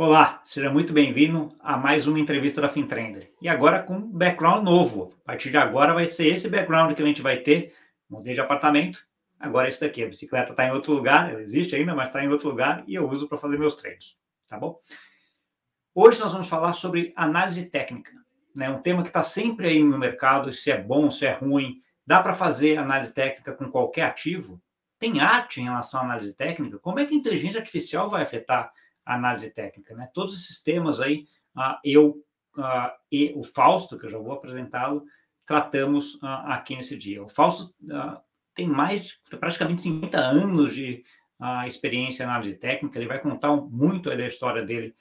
Olá, seja muito bem-vindo a mais uma entrevista da Fintrender. E agora com um background novo. A partir de agora vai ser esse background que a gente vai ter. Mudei de apartamento, agora é esse daqui. A bicicleta está em outro lugar, ela existe ainda, mas está em outro lugar e eu uso para fazer meus treinos, tá bom? Hoje nós vamos falar sobre análise técnica, né? um tema que está sempre aí no mercado, se é bom, se é ruim. Dá para fazer análise técnica com qualquer ativo? Tem arte em relação à análise técnica? Como é que a inteligência artificial vai afetar análise técnica. Né? Todos esses temas aí, uh, eu uh, e o Fausto, que eu já vou apresentá-lo, tratamos uh, aqui nesse dia. O Fausto tem mais de praticamente 50 anos de experiência em análise técnica, ele vai contar muito da história dele,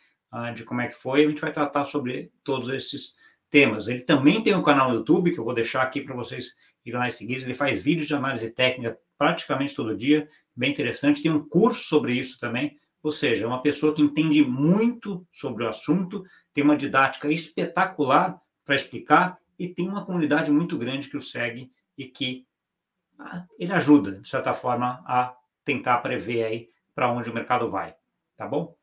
de como é que foi, a gente vai tratar sobre todos esses temas. Ele também tem um canal no YouTube, que eu vou deixar aqui para vocês ir lá e seguir, ele faz vídeos de análise técnica praticamente todo dia, bem interessante, tem um curso sobre isso também, ou seja, é uma pessoa que entende muito sobre o assunto, tem uma didática espetacular para explicar e tem uma comunidade muito grande que o segue e que ah, ele ajuda, de certa forma, a tentar prever aí para onde o mercado vai, tá bom?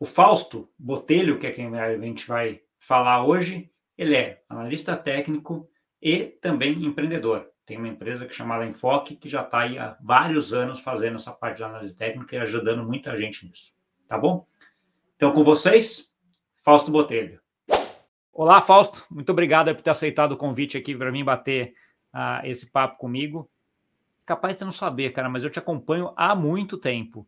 O Fausto Botelho, que é quem a gente vai falar hoje, ele é analista técnico e também empreendedor tem uma empresa que é chamada Enfoque, que já está aí há vários anos fazendo essa parte de análise técnica e ajudando muita gente nisso. Tá bom? Então, com vocês, Fausto Botelho. Olá, Fausto. Muito obrigado por ter aceitado o convite aqui para mim bater uh, esse papo comigo. Capaz de não saber, cara, mas eu te acompanho há muito tempo.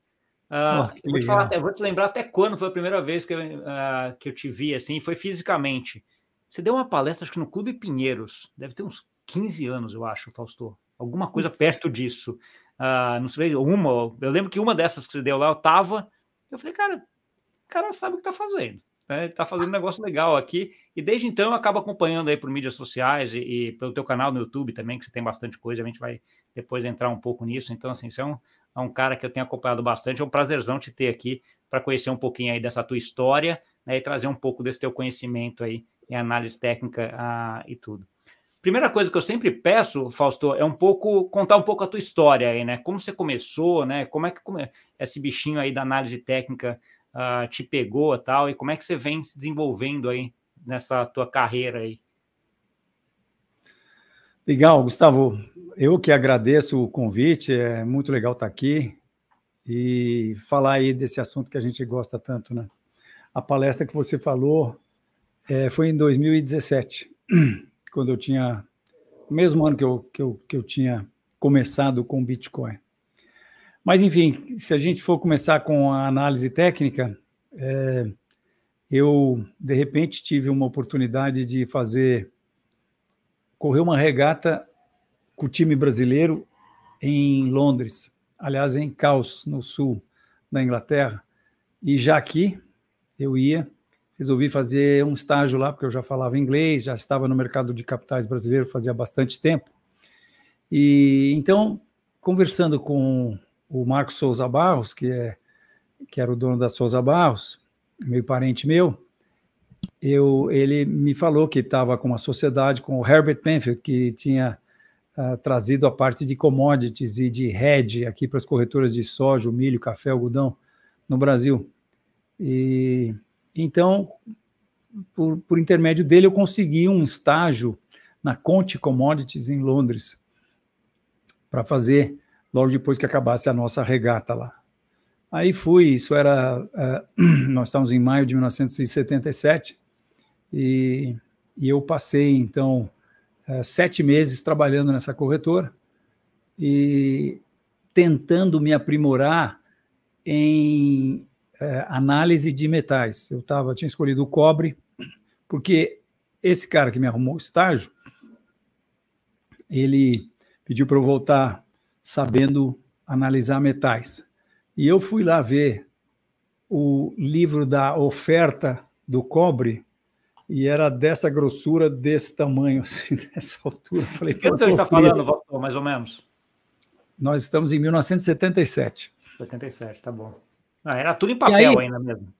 Uh, oh, vou, te falar, vou, te lembrar até quando foi a primeira vez que uh, que eu te vi assim, foi fisicamente. Você deu uma palestra, acho que no Clube Pinheiros, deve ter uns 15 anos, eu acho, Fausto. Alguma coisa perto disso. Uh, não sei, uma. Eu lembro que uma dessas que você deu lá, eu tava. Eu falei, cara, o cara sabe o que tá fazendo. Né? Tá fazendo um negócio legal aqui. E desde então eu acabo acompanhando aí por mídias sociais e, e, pelo teu canal no YouTube também, que você tem bastante coisa. A gente vai depois entrar um pouco nisso. Então, assim, você é um, é um cara que eu tenho acompanhado bastante. É um prazerzão te ter aqui para conhecer um pouquinho aí dessa tua história né, e trazer um pouco desse teu conhecimento aí em análise técnica uh, e tudo. Primeira coisa que eu sempre peço, Fausto, é um pouco contar um pouco a tua história aí, né? Como você começou, né? Como é que esse bichinho aí da análise técnica uh, te pegou tal, e como é que você vem se desenvolvendo aí nessa tua carreira aí? Legal, Gustavo. Eu que agradeço o convite, é muito legal estar aqui e falar aí desse assunto que a gente gosta tanto, né? A palestra que você falou é, foi em 2017 quando eu tinha, mesmo ano que eu, que eu, que eu tinha começado com Bitcoin. Mas, enfim, se a gente for começar com a análise técnica, é, eu, de repente, tive uma oportunidade de fazer, correr uma regata com o time brasileiro em Londres, aliás, em Caos, no sul da Inglaterra. E já aqui, eu ia resolvi fazer um estágio lá, porque eu já falava inglês, já estava no mercado de capitais brasileiro fazia bastante tempo. E então, conversando com o Marcos Souza Barros, que, é, que era o dono da Souza Barros, meio parente meu, eu, ele me falou que estava com uma sociedade com o Herbert Penfield, que tinha uh, trazido a parte de commodities e de hedge aqui para as corretoras de soja, milho, café, algodão no Brasil. E então, por, por intermédio dele, eu consegui um estágio na Conte Commodities em Londres para fazer logo depois que acabasse a nossa regata lá. Aí fui, isso era. Uh, nós estávamos em maio de 1977, e, e eu passei, então, uh, sete meses trabalhando nessa corretora e tentando me aprimorar em é, análise de metais. Eu tava, tinha escolhido o cobre, porque esse cara que me arrumou o estágio, ele pediu para eu voltar sabendo analisar metais. E eu fui lá ver o livro da oferta do cobre e era dessa grossura, desse tamanho, assim, dessa altura. Falei, que ano ele está falando, Valtor, mais ou menos? Nós estamos em 1977. 77, tá bom. Ah, era tudo em papel aí, ainda mesmo.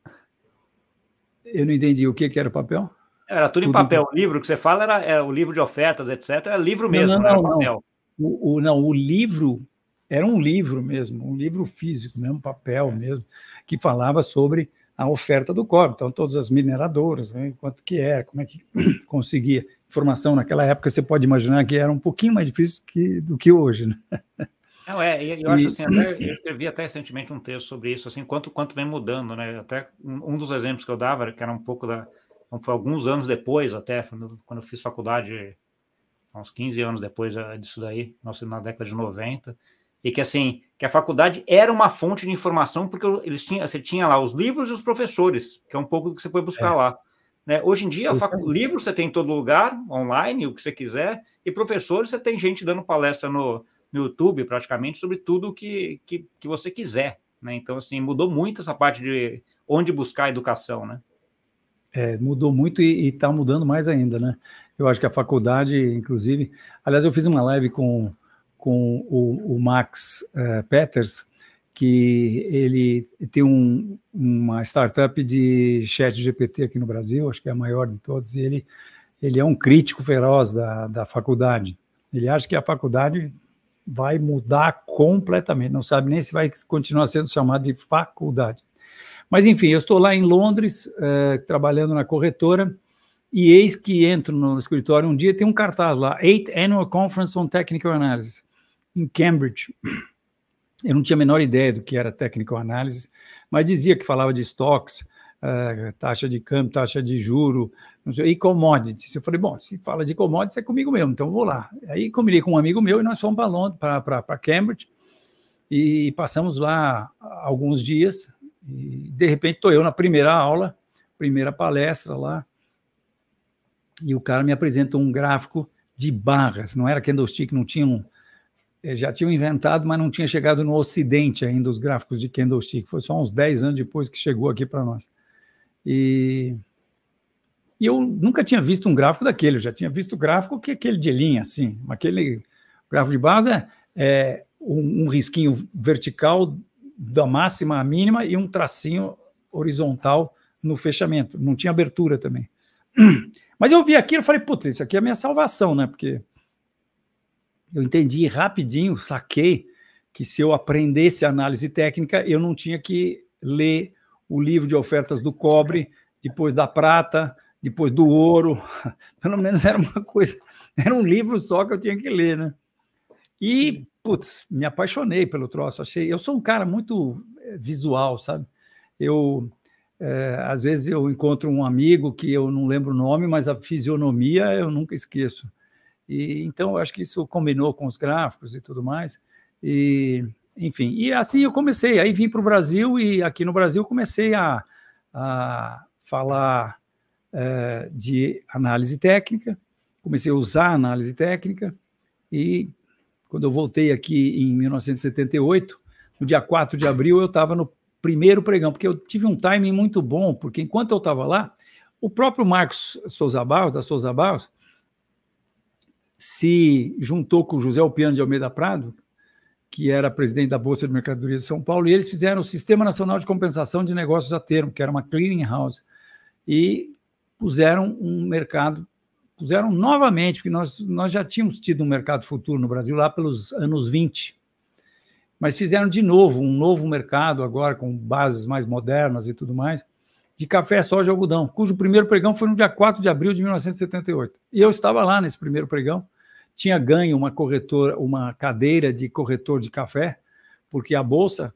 Eu não entendi o que, que era papel. Era tudo, tudo em papel. Em... O livro que você fala era, era, é, o livro de ofertas, etc. Era é livro mesmo, não, não, não, não papel. O, o, não, o livro era um livro mesmo, um livro físico, né, mesmo papel é. mesmo, que falava sobre a oferta do cobre. Então, todas as mineradoras, né, quanto que era, como é que conseguia informação naquela época, você pode imaginar que era um pouquinho mais difícil que, do que hoje. Né? Não, é, eu, acho assim, até, eu escrevi até recentemente um texto sobre isso, assim, quanto, quanto vem mudando, né? Até um, dos exemplos que eu dava, que era um pouco da. Foi alguns anos depois, até, quando, eu fiz faculdade, uns 15 anos depois eh, disso daí, na década de 90, e que assim, que a faculdade era uma fonte de informação, porque eles tinham, você tinha lá os livros e os professores, que é um pouco do que você foi buscar é. lá. Né? Hoje em dia, facu... livro você tem em todo lugar, online, o que você quiser, e professores você tem gente dando palestra no, no YouTube, praticamente, sobre tudo que, que, que você quiser. Né? Então, assim, mudou muito essa parte de onde buscar a educação, né? É, mudou muito e está mudando mais ainda, né? Eu acho que a faculdade, inclusive... Aliás, eu fiz uma live com, com o, o Max é, Peters, que ele tem um, uma startup de chat GPT aqui no Brasil, acho que é a maior de todos, e ele, ele é um crítico feroz da, da faculdade. Ele acha que a faculdade vai mudar completamente, não sabe nem se vai continuar sendo chamado de faculdade. Mas enfim, eu estou lá em Londres, uh, trabalhando na corretora, e eis que entro no escritório um dia, tem um cartaz lá, Eighth Annual Conference on Technical Analysis, em Cambridge. Eu não tinha a menor ideia do que era technical analysis, mas dizia que falava de estoques, eh, taxa de câmbio, taxa de juro, sei, e commodities. Eu falei, bom, se fala de commodities é comigo mesmo, então vou lá. Aí combinei com um amigo meu e nós fomos para Cambridge e passamos lá alguns dias. E de repente estou eu na primeira aula, primeira palestra lá, e o cara me apresenta um gráfico de barras, não era candlestick, não tinha um, eh, já tinham inventado, mas não tinha chegado no ocidente ainda os gráficos de candlestick, foi só uns 10 anos depois que chegou aqui para nós. E, e eu nunca tinha visto um gráfico daquele, eu já tinha visto o gráfico que é aquele de linha, assim, aquele gráfico de base é, é um, um, risquinho vertical da máxima à mínima e um tracinho horizontal no fechamento, não tinha abertura também. Mas eu vi aquilo e falei, puta, isso aqui é a minha salvação, né? Porque eu entendi rapidinho, saquei que se eu aprendesse análise técnica, eu não tinha que ler o livro de ofertas do cobre, depois da prata, depois do ouro. Pelo menos era uma coisa, era um livro só que eu tinha que ler, né? E, putz, me apaixonei pelo troço. Achei, eu sou um cara muito eh, visual, sabe? Eu é, às vezes eu encontro um amigo que eu não lembro o nome, mas a fisionomia eu nunca esqueço. E então eu acho que isso combinou com os gráficos e tudo mais. E enfim, e assim eu comecei. Aí vim para o Brasil e aqui no Brasil comecei a, a falar é, de análise técnica, comecei a usar análise técnica e quando eu voltei aqui em 1978, no dia 4 de abril, eu estava no primeiro pregão, porque eu tive um timing muito bom, porque enquanto eu estava lá, o próprio Marcos Souza Barros, da Souza Barros, se juntou com o José Alpiano de Almeida Prado, que era presidente da Bolsa de Mercadorias de São Paulo, e eles fizeram o Sistema Nacional de Compensação de Negócios a Termo, que era uma clearing house, e puseram um mercado, puseram novamente, porque nós, nós já tínhamos tido um mercado futuro no Brasil lá pelos anos 20, mas fizeram de novo um novo mercado agora com bases mais modernas e tudo mais, de café, soja e algodão, cujo primeiro pregão foi no dia 4 de abril de 1978. E eu estava lá nesse primeiro pregão, tinha ganho uma corretora, uma cadeira de corretor de café, porque a bolsa,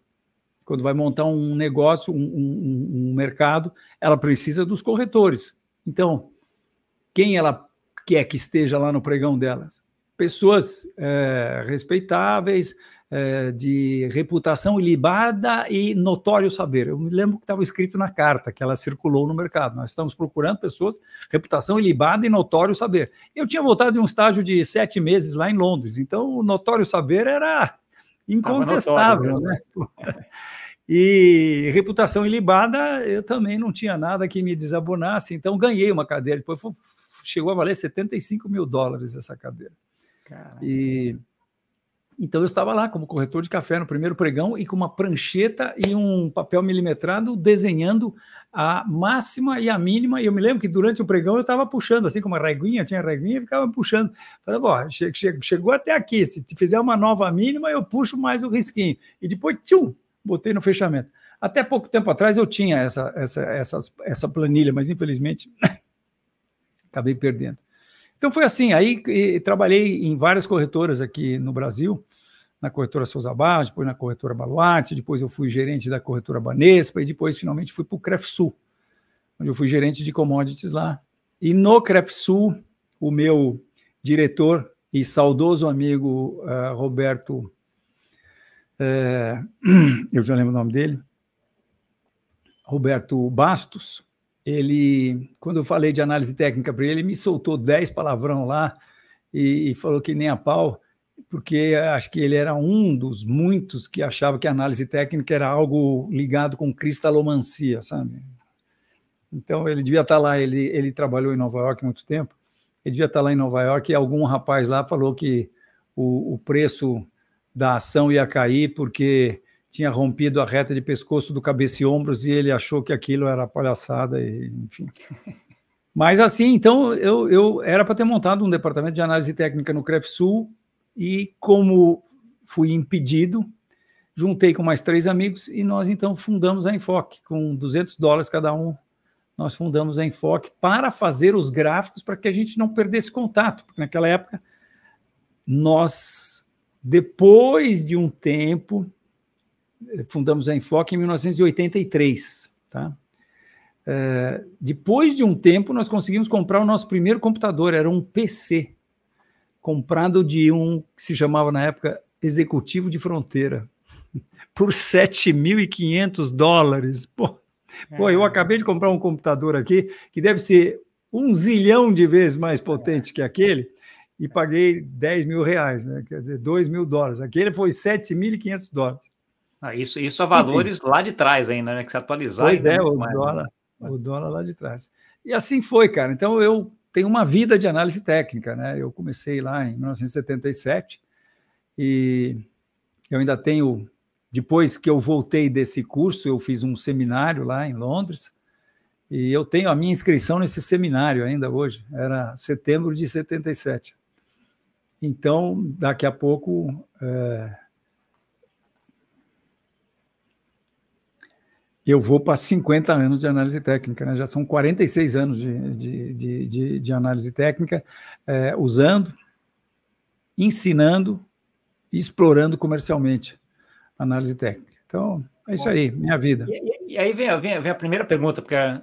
quando vai montar um negócio, um, um, um mercado, ela precisa dos corretores. Então, quem ela quer que esteja lá no pregão delas? pessoas é, respeitáveis, é, de reputação ilibada e notório saber. Eu me lembro que estava escrito na carta que ela circulou no mercado. Nós estamos procurando pessoas, reputação ilibada e notório saber. Eu tinha voltado de um estágio de sete meses lá em Londres, então o notório saber era incontestável, notório, né? E reputação ilibada, eu também não tinha nada que me desabonasse, então ganhei uma cadeira. Depois foi, chegou a valer 75 mil dólares essa cadeira. E então eu estava lá como corretor de café no primeiro pregão e com uma prancheta e um papel milimetrado desenhando a máxima e a mínima. E eu me lembro que durante o pregão eu estava puxando, assim como a reguinha, tinha a reguinha e ficava puxando. Falei, bom, che che chegou até aqui, se fizer uma nova mínima eu puxo mais o um risquinho. E depois, tchum, botei no fechamento. Até pouco tempo atrás eu tinha essa, essa, essa, essa planilha, mas infelizmente acabei perdendo. Então foi assim, aí e, trabalhei em várias corretoras aqui no Brasil, na corretora Souza Barra, depois na corretora Baluarte, depois eu fui gerente da corretora Banespa e depois finalmente fui para o CREFSUL, onde eu fui gerente de commodities lá. E no CREFSUL, o meu diretor e saudoso amigo uh, Roberto, eh, eu já lembro o nome dele, Roberto Bastos, ele, quando eu falei de análise técnica para ele, ele me soltou 10 palavrão lá e, e, falou que nem a pau, porque acho que ele era um dos muitos que achava que a análise técnica era algo ligado com cristalomancia, sabe? Então ele devia estar tá lá, ele, ele trabalhou em Nova York muito tempo, ele devia estar tá lá em Nova York e algum rapaz lá falou que o, o preço da ação ia cair porque tinha rompido a reta de pescoço do cabeça e ombros e ele achou que aquilo era palhaçada, e, enfim. Mas assim, então eu, eu era para ter montado um departamento de análise técnica no cref sul e como fui impedido, juntei com mais três amigos e nós então fundamos a Enfoque, com 200 dólares cada um. Nós fundamos a Enfoque para fazer os gráficos para que a gente não perdesse contato, porque naquela época nós, depois de um tempo, fundamos a Enfoque em 1983. Tá? É, depois de um tempo, nós conseguimos comprar o nosso primeiro computador, era um PC, comprado de um que se chamava na época Executivo de Fronteira, por 7.500 dólares. Pô, é. pô, eu é. acabei de comprar um computador aqui que deve ser um zilhão de vezes mais potente que aquele e é. paguei 10 mil reais, né? quer dizer, 2 mil dólares. Aquele foi 7.500 dólares. Ah, isso, isso a valores Enfim. lá de trás ainda, né? Que se atualizar. Pois é, é o mais, né? dólar, né? o dólar lá de trás. E assim foi, cara. Então eu tenho uma vida de análise técnica, né? Eu comecei lá em 1977 e eu ainda tenho. Depois que eu voltei desse curso, eu fiz um seminário lá em Londres e eu tenho a minha inscrição nesse seminário ainda hoje. Era setembro de 77. Então, daqui a pouco. Eh, eu vou para 50 anos de análise técnica, né? já são 46 anos de, de, de, de, de análise técnica, é, usando, ensinando e explorando comercialmente análise técnica. Então, é isso aí, minha vida. E, e aí vem, vem, vem, a primeira pergunta, porque a,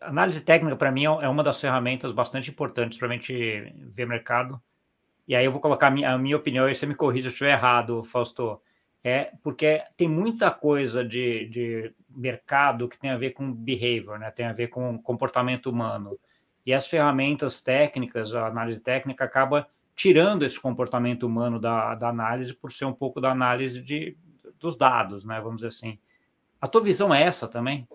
a análise técnica, para mim, é, é uma das ferramentas bastante importantes para a gente ver mercado. E aí eu vou colocar a minha, a minha opinião, e você me corrija se eu estiver errado, Fausto é porque tem muita coisa de, de mercado que tem a ver com behavior, né? tem a ver com comportamento humano. E as ferramentas técnicas, a análise técnica, acaba tirando esse comportamento humano da, da análise por ser um pouco da análise de, dos dados, né? vamos dizer assim. A tua visão é essa também?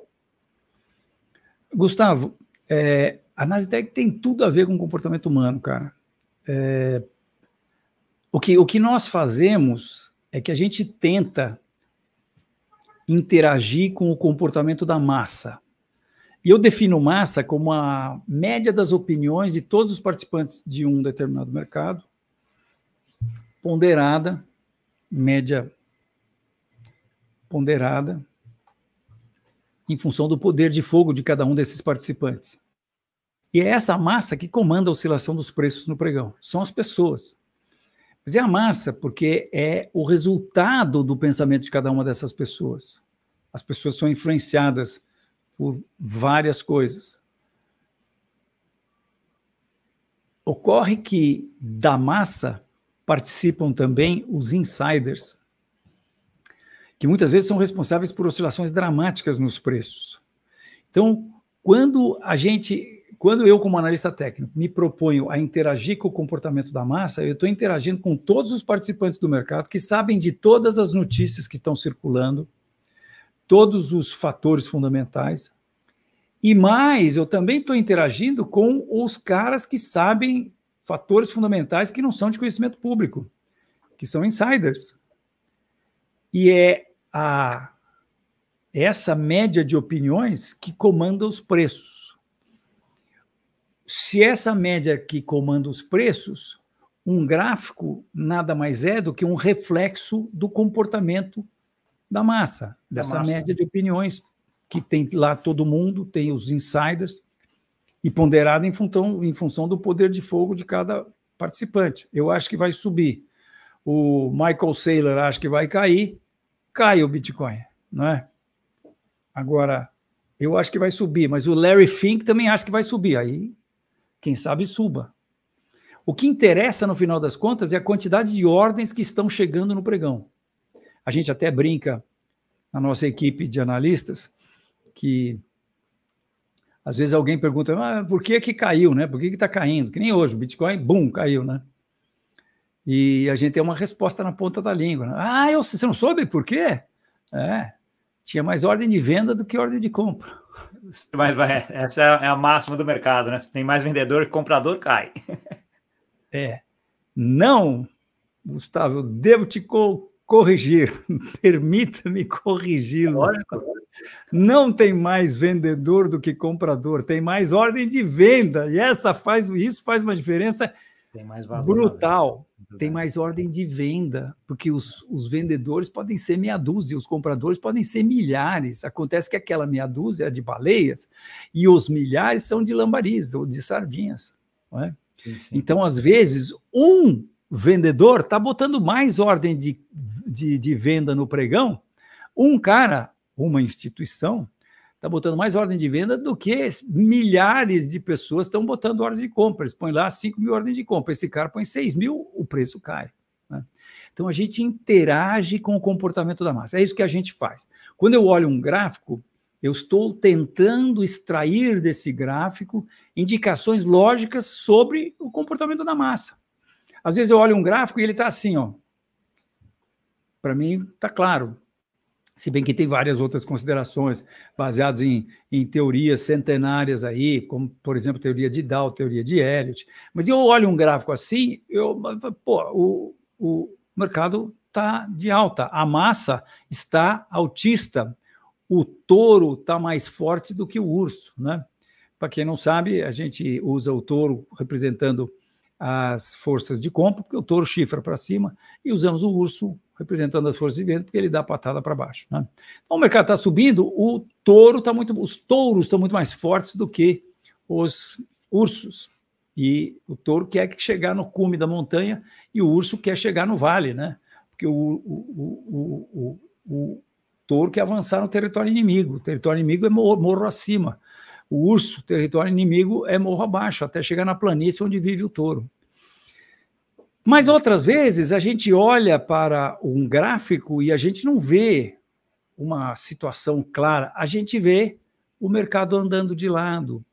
Gustavo, é, a análise técnica tem tudo a ver com comportamento humano, cara. É, o, que, o que nós fazemos é que a gente tenta interagir com o comportamento da massa. E eu defino massa como a média das opiniões de todos os participantes de um determinado mercado, ponderada, média ponderada, em função do poder de fogo de cada um desses participantes. E é essa massa que comanda a oscilação dos preços no pregão. São as pessoas. Quer dizer, é a massa, porque é o resultado do pensamento de cada uma dessas pessoas. As pessoas são influenciadas por várias coisas. Ocorre que da massa participam também os insiders, que muitas vezes são responsáveis por oscilações dramáticas nos preços. Então, quando a gente quando eu, como analista técnico, me proponho a interagir com o comportamento da massa, eu estou interagindo com todos os participantes do mercado que sabem de todas as notícias que estão circulando, todos os fatores fundamentais. E mais, eu também estou interagindo com os caras que sabem fatores fundamentais que não são de conhecimento público, que são insiders. E é a essa média de opiniões que comanda os preços se essa média que comanda os preços, um gráfico nada mais é do que um reflexo do comportamento da massa, dessa da massa. média de opiniões que tem lá todo mundo, tem os insiders, e ponderada em função, em função do poder de fogo de cada participante. Eu acho que vai subir. O Michael Saylor acha que vai cair, cai o Bitcoin, não é? Agora, eu acho que vai subir, mas o Larry Fink também acha que vai subir. Aí quem sabe suba. O que interessa no final das contas é a quantidade de ordens que estão chegando no pregão. A gente até brinca na nossa equipe de analistas que às vezes alguém pergunta, ah, por que que caiu, né? Por que que está caindo? Que nem hoje, o Bitcoin, bum, caiu, né? E a gente tem uma resposta na ponta da língua. Né? Ah, eu, você não soube por quê? É, tinha mais ordem de venda do que ordem de compra. Mas vai, essa é, é a máxima do mercado, né? Se tem mais vendedor que comprador, cai. É. Não, Gustavo, devo te co corrigir. Permita-me corrigi-lo. Não tem mais vendedor do que comprador, tem mais ordem de venda. E essa faz isso faz uma diferença né? brutal tem mais ordem de venda, porque os, os vendedores podem ser meia dúzia, os compradores podem ser milhares. Acontece que aquela meia dúzia é de baleias e os milhares são de lambaris ou de sardinhas. É? Sim, sim. Então, às vezes, um vendedor está botando mais ordem de, de, de venda no pregão, um cara, uma instituição, está botando mais ordem de venda do que milhares de pessoas estão botando ordem de compra. Eles põem lá 5 mil ordens de compra. Esse cara põe 6 mil, o preço cai. Né? Então a gente interage com o comportamento da massa. É isso que a gente faz. Quando eu olho um gráfico, eu estou tentando extrair desse gráfico indicações lógicas sobre o comportamento da massa. Às vezes eu olho um gráfico e ele está assim, ó. Para mim está claro, se bem que tem várias outras considerações baseadas em, em teorias centenárias aí, como, por exemplo, teoria de Dow, teoria de Elliot. Mas eu olho um gráfico assim, eu, pô, o, o mercado está de alta, a massa está altista, o touro está mais forte do que o urso, né? Para quem não sabe, a gente usa o touro representando as forças de compra, porque o touro chifra para cima, e usamos o urso representando as forças de vento, porque ele dá patada para baixo. Né? Então o mercado está subindo, o touro está muito, os touros estão muito mais fortes do que os ursos. E o touro quer chegar no cume da montanha e o urso quer chegar no vale, né? Porque o, o, o, o, o touro quer avançar no território inimigo. O território inimigo é morro acima. O urso, território inimigo, é morro abaixo, até chegar na planície onde vive o touro. Mas outras vezes a gente olha para um gráfico e a gente não vê uma situação clara, a gente vê o mercado andando de lado.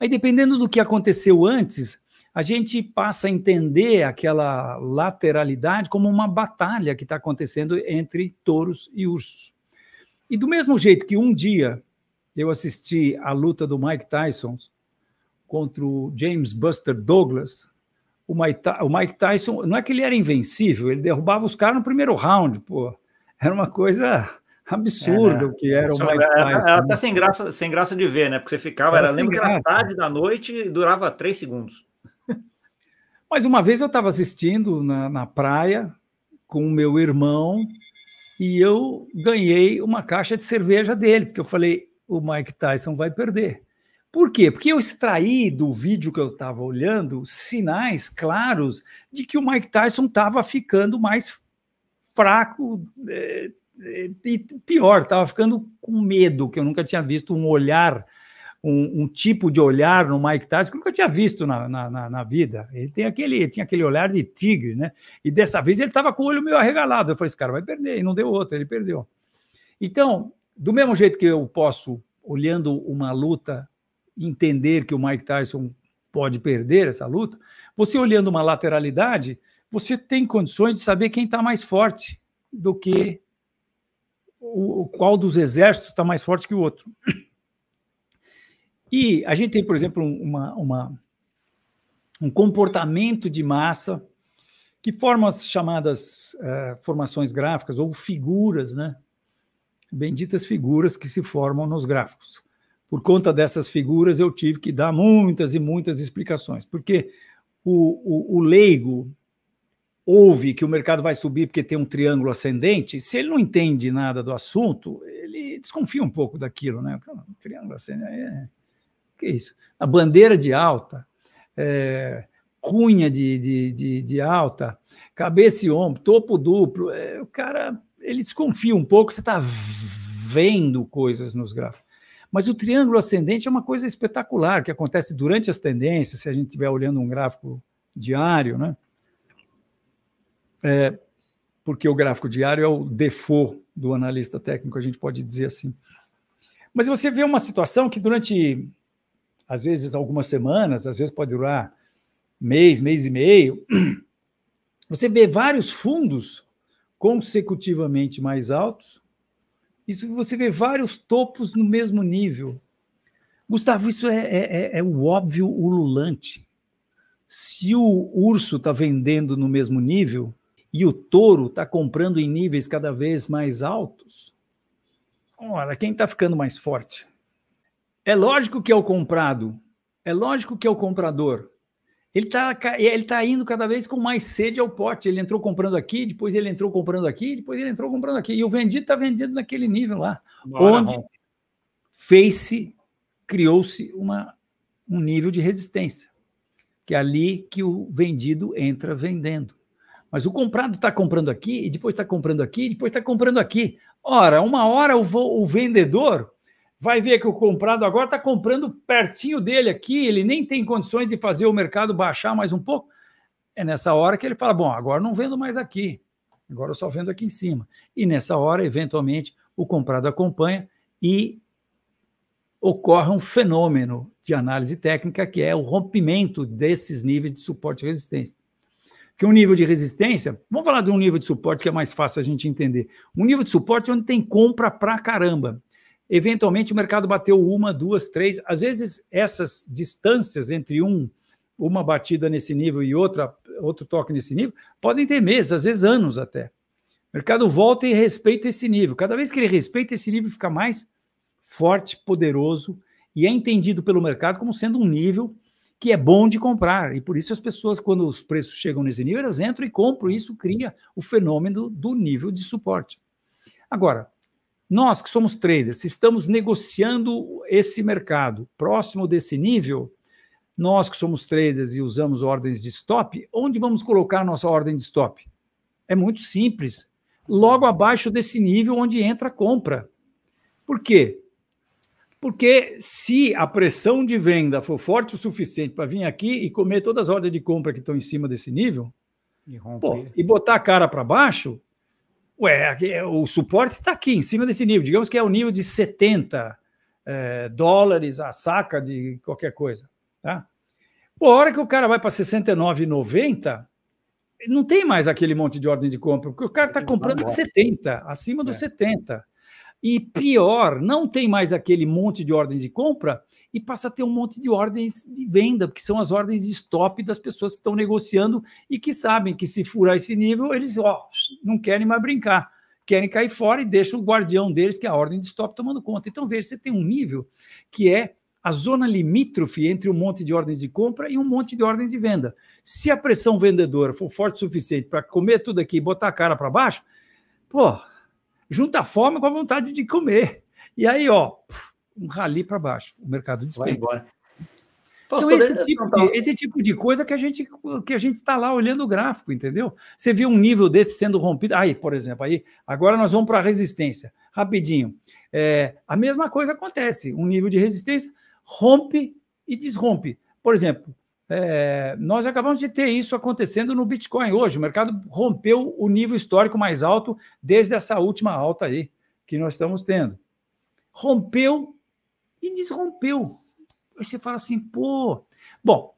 Aí, dependendo do que aconteceu antes, a gente passa a entender aquela lateralidade como uma batalha que está acontecendo entre touros e ursos. E do mesmo jeito que um dia eu assisti a luta do Mike Tyson contra o James Buster Douglas. O Mike, Tyson, não é que ele era invencível, ele derrubava os caras no primeiro round, pô. Era uma coisa absurda é, né? o que era o Mike é, é, Tyson. Era, era né? até sem graça, sem graça de ver, né? Porque você ficava, era, era lembro graça. que era tarde da noite e durava três segundos. Mas uma vez eu estava assistindo na, na praia com o meu irmão e eu ganhei uma caixa de cerveja dele, porque eu falei, o Mike Tyson vai perder. Por quê? Porque eu extraí do vídeo que eu estava olhando sinais claros de que o Mike Tyson estava ficando mais fraco é, e pior, estava ficando com medo, que eu nunca tinha visto um olhar, um, um tipo de olhar no Mike Tyson que eu nunca tinha visto na, na, na, vida. Ele tem aquele, tinha aquele olhar de tigre, né? E dessa vez ele estava com o olho meio arregalado. Eu falei, esse cara vai perder, e não deu outro, ele perdeu. Então, do mesmo jeito que eu posso, olhando uma luta, entender que o Mike Tyson pode perder essa luta, você olhando uma lateralidade, você tem condições de saber quem está mais forte do que o, qual dos exércitos está mais forte que o outro. E a gente tem, por exemplo, uma, uma, um comportamento de massa que forma as chamadas uh, formações gráficas ou figuras, né? benditas figuras que se formam nos gráficos. Por conta dessas figuras, eu tive que dar muitas e muitas explicações, porque o, o, o leigo ouve que o mercado vai subir porque tem um triângulo ascendente, se ele não entende nada do assunto, ele desconfia um pouco daquilo, né? triângulo ascendente, é... que é isso? A bandeira de alta, é... cunha de, de, de, de, alta, cabeça e ombro, topo duplo, é, o cara ele desconfia um pouco, você está vendo coisas nos gráficos. Mas o triângulo ascendente é uma coisa espetacular que acontece durante as tendências, se a gente estiver olhando um gráfico diário, né? É, porque o gráfico diário é o default do analista técnico, a gente pode dizer assim. Mas você vê uma situação que durante, às vezes, algumas semanas, às vezes pode durar mês, mês e meio, você vê vários fundos consecutivamente mais altos. Isso você vê vários topos no mesmo nível. Gustavo, isso é, é, é, é o óbvio ululante. Se o urso está vendendo no mesmo nível e o touro está comprando em níveis cada vez mais altos, ora, quem está ficando mais forte? É lógico que é o comprado, é lógico que é o comprador, ele está ele tá indo cada vez com mais sede ao pote. Ele entrou comprando aqui, depois ele entrou comprando aqui, depois ele entrou comprando aqui. E o vendido está vendido naquele nível lá, Bora, onde fez-se, criou-se uma, um nível de resistência, que é ali que o vendido entra vendendo. Mas o comprado está comprando aqui, e depois está comprando aqui, e depois está comprando aqui. Ora, uma hora o, o vendedor Vai ver que o comprado agora está comprando pertinho dele aqui, ele nem tem condições de fazer o mercado baixar mais um pouco. É nessa hora que ele fala: bom, agora não vendo mais aqui, agora eu só vendo aqui em cima. E nessa hora, eventualmente, o comprado acompanha e ocorre um fenômeno de análise técnica que é o rompimento desses níveis de suporte e resistência. Que um nível de resistência, vamos falar de um nível de suporte que é mais fácil a gente entender. Um nível de suporte onde tem compra pra caramba. Eventualmente o mercado bateu uma, duas, três. Às vezes essas distâncias entre um, uma batida nesse nível e outra, outro toque nesse nível, podem ter meses, às vezes anos até. O mercado volta e respeita esse nível. Cada vez que ele respeita esse nível, fica mais forte, poderoso e é entendido pelo mercado como sendo um nível que é bom de comprar. E por isso as pessoas, quando os preços chegam nesse nível, elas entram e compram. E isso cria o fenômeno do nível de suporte. Agora, nós que somos traders, estamos negociando esse mercado próximo desse nível, nós que somos traders e usamos ordens de stop, onde vamos colocar nossa ordem de stop? É muito simples. Logo abaixo desse nível onde entra a compra. Por quê? Porque se a pressão de venda for forte o suficiente para vir aqui e comer todas as ordens de compra que estão em cima desse nível, e, pô, e botar a cara para baixo, Ué, aqui, é, o suporte está aqui, em cima desse nível. Digamos que é o nível de 70 é, dólares a saca de qualquer coisa. Tá? Pô, a hora que o cara vai para 69,90, não tem mais aquele monte de ordem de compra, porque o cara está comprando de 70, acima dos é. 70. E pior, não tem mais aquele monte de ordens de compra e passa a ter um monte de ordens de venda, que são as ordens de stop das pessoas que estão negociando e que sabem que se furar esse nível, eles ó, não querem mais brincar, querem cair fora e deixam o guardião deles, que é a ordem de stop, tomando conta. Então, veja, você tem um nível que é a zona limítrofe entre um monte de ordens de compra e um monte de ordens de venda. Se a pressão vendedora for forte o suficiente para comer tudo aqui e botar a cara para baixo, pô, junta a fome com a vontade de comer. E aí, ó, um rali para baixo, o mercado despega. Vai embora. Então, esse tipo, de, esse tipo de coisa que a gente que a gente está lá olhando o gráfico, entendeu? Você viu um nível desse sendo rompido. Aí, por exemplo, aí agora nós vamos para a resistência. Rapidinho. É, a mesma coisa acontece. Um nível de resistência rompe e desrompe. Por exemplo, é, nós acabamos de ter isso acontecendo no Bitcoin hoje. O mercado rompeu o nível histórico mais alto desde essa última alta aí que nós estamos tendo. Rompeu e desrompeu. Você fala assim, pô. Bom,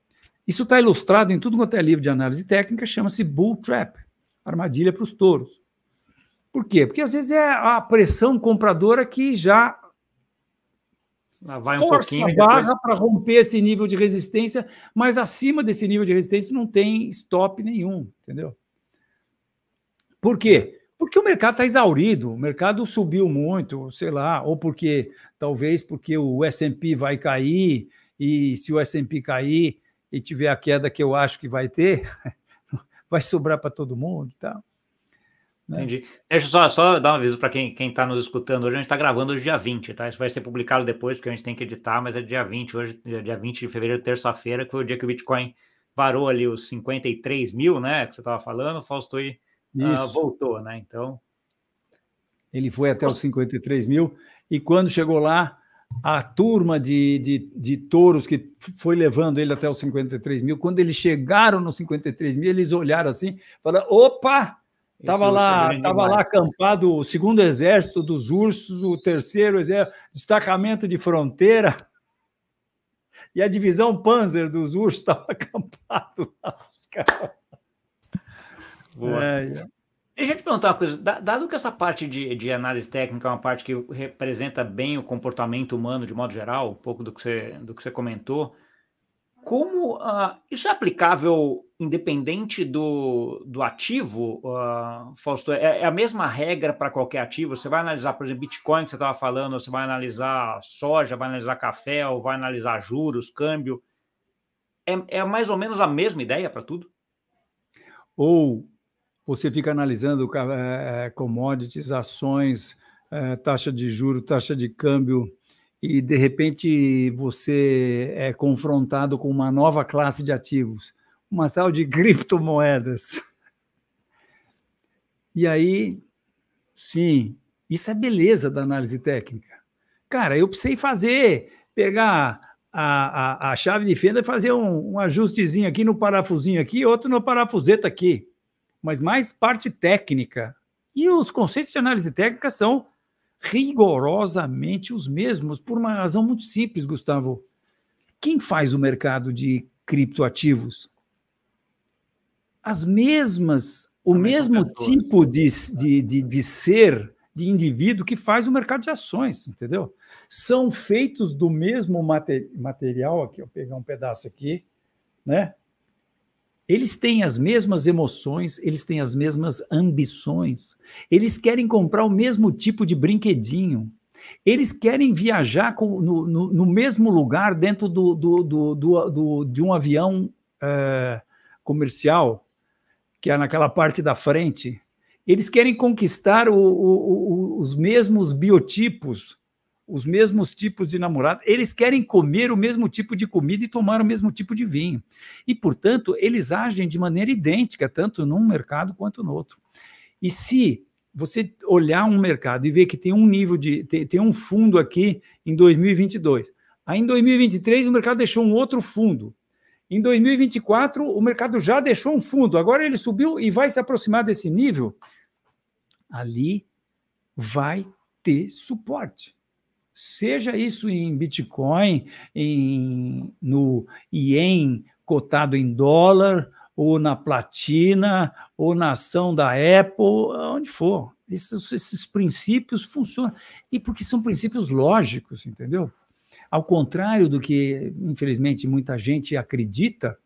isso está ilustrado em tudo quanto é livro de análise técnica, chama-se Bull Trap armadilha para os touros. Por quê? Porque às vezes é a pressão compradora que já ah, vai força um pouquinho. Depois... barra para romper esse nível de resistência, mas acima desse nível de resistência não tem stop nenhum, entendeu? Por quê? Porque o mercado está exaurido, o mercado subiu muito, sei lá, ou porque talvez porque o S&P vai cair e se o S&P cair e tiver a queda que eu acho que vai ter, vai sobrar para todo mundo, tá? Né? Entendi. Deixa eu só, só dar um aviso para quem está nos escutando hoje. A gente está gravando hoje dia 20, tá? Isso vai ser publicado depois, porque a gente tem que editar, mas é dia 20, hoje, dia 20 de fevereiro, terça-feira, que foi o dia que o Bitcoin varou ali os 53 mil, né? Que você estava falando, Fausto aí uh, voltou, né? Então. Ele foi até os 53 mil, e quando chegou lá, a turma de, de, de touros que foi levando ele até os 53 mil, quando eles chegaram nos 53 mil, eles olharam assim, falaram: opa! Estava é lá, tava lá acampado o segundo exército dos ursos, o terceiro exército, destacamento de fronteira e a divisão Panzer dos ursos estava acampado lá. Os caras. É, é. Deixa eu te perguntar uma coisa. Dado que essa parte de, de, análise técnica é uma parte que representa bem o comportamento humano de modo geral, um pouco do que você, do que você comentou, como uh, isso é aplicável independente do, do ativo, uh, Fausto? É, é, a mesma regra para qualquer ativo? Você vai analisar, por exemplo, Bitcoin, que você estava falando, você vai analisar soja, vai analisar café, ou vai analisar juros, câmbio. É, é mais ou menos a mesma ideia para tudo? Ou você fica analisando eh, eh, commodities, ações, eh, taxa de juro, taxa de câmbio e de repente você é confrontado com uma nova classe de ativos, uma tal de criptomoedas. E aí, sim, isso é beleza da análise técnica. Cara, eu precisei fazer, pegar a, a, a chave de fenda e fazer um, um ajustezinho aqui no parafusinho aqui, outro no parafuseta aqui. Mas mais parte técnica. E os conceitos de análise técnica são rigorosamente os mesmos, por uma razão muito simples, Gustavo. Quem faz o mercado de criptoativos? As mesmas, o é mesmo tipo de, de, de, de ser, de indivíduo que faz o mercado de ações, entendeu? São feitos do mesmo mate material, aqui, eu pegar um pedaço aqui, né? Eles têm as mesmas emoções, eles têm as mesmas ambições, eles querem comprar o mesmo tipo de brinquedinho, eles querem viajar com, no, no, no, mesmo lugar dentro do, do, do, de um avião é, comercial, que é naquela parte da frente. Eles querem conquistar o, o, o, os mesmos biotipos, os mesmos tipos de namorados, eles querem comer o mesmo tipo de comida e tomar o mesmo tipo de vinho. E, portanto, eles agem de maneira idêntica, tanto num mercado quanto no outro. E se você olhar um mercado e ver que tem um nível de. tem, tem um fundo aqui em 2022. Aí em 2023 o mercado deixou um outro fundo. Em 2024 o mercado já deixou um fundo. Agora ele subiu e vai se aproximar desse nível. Ali vai ter suporte seja isso em Bitcoin, em, no Ien cotado em dólar, ou na platina, ou na ação da Apple, onde for. Esses, esses princípios funcionam. E porque são princípios lógicos, entendeu? Ao contrário do que, infelizmente, muita gente acredita,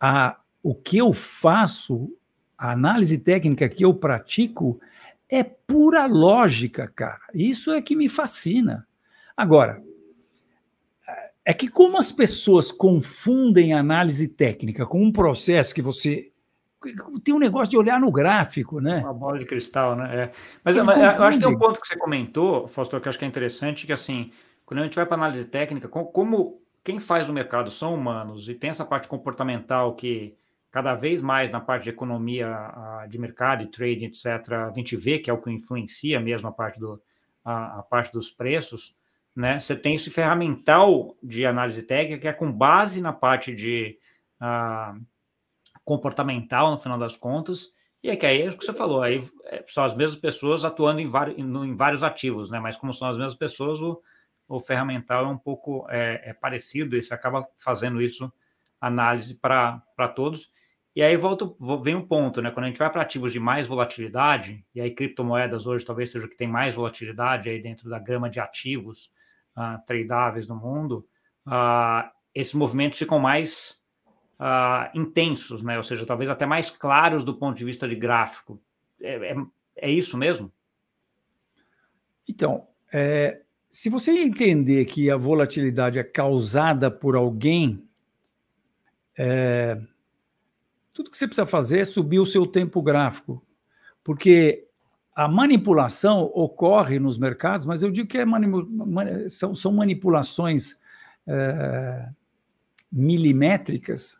a, o que eu faço, a análise técnica que eu pratico, é pura lógica, cara. Isso é que me fascina. Agora, é que como as pessoas confundem a análise técnica com um processo que você tem um negócio de olhar no gráfico, né? Uma bola de cristal, né? É. Mas, eu acho que tem um ponto que você comentou, Fausto, que eu acho que é interessante, que assim, quando a gente vai para análise técnica, como, quem faz o mercado são humanos e tem essa parte comportamental que cada vez mais na parte de economia de mercado e trading, etc., a gente vê que é o que influencia mesmo a parte, do, a, a parte dos preços, né? Você tem esse ferramental de análise técnica que é com base na parte de ah, comportamental, no final das contas, e é que aí é o que você falou, aí é, são as mesmas pessoas atuando em, vários, em vários ativos, né? Mas como são as mesmas pessoas, o, o ferramental é um pouco é, é parecido, e você acaba fazendo isso, análise para todos. E aí volta, vem um ponto, né? Quando a gente vai para ativos de mais volatilidade, e aí criptomoedas hoje talvez seja o que tem mais volatilidade aí dentro da grama de ativos, uh, ah, tradáveis no mundo, uh, esses movimentos ficam mais uh, intensos, né? ou seja, talvez até mais claros do ponto de vista de gráfico. É, é, é isso mesmo? Então, é, se você entender que a volatilidade é causada por alguém, é, tudo que você precisa fazer é subir o seu tempo gráfico, porque a manipulação ocorre nos mercados, mas eu digo que é mani são, são, manipulações é, milimétricas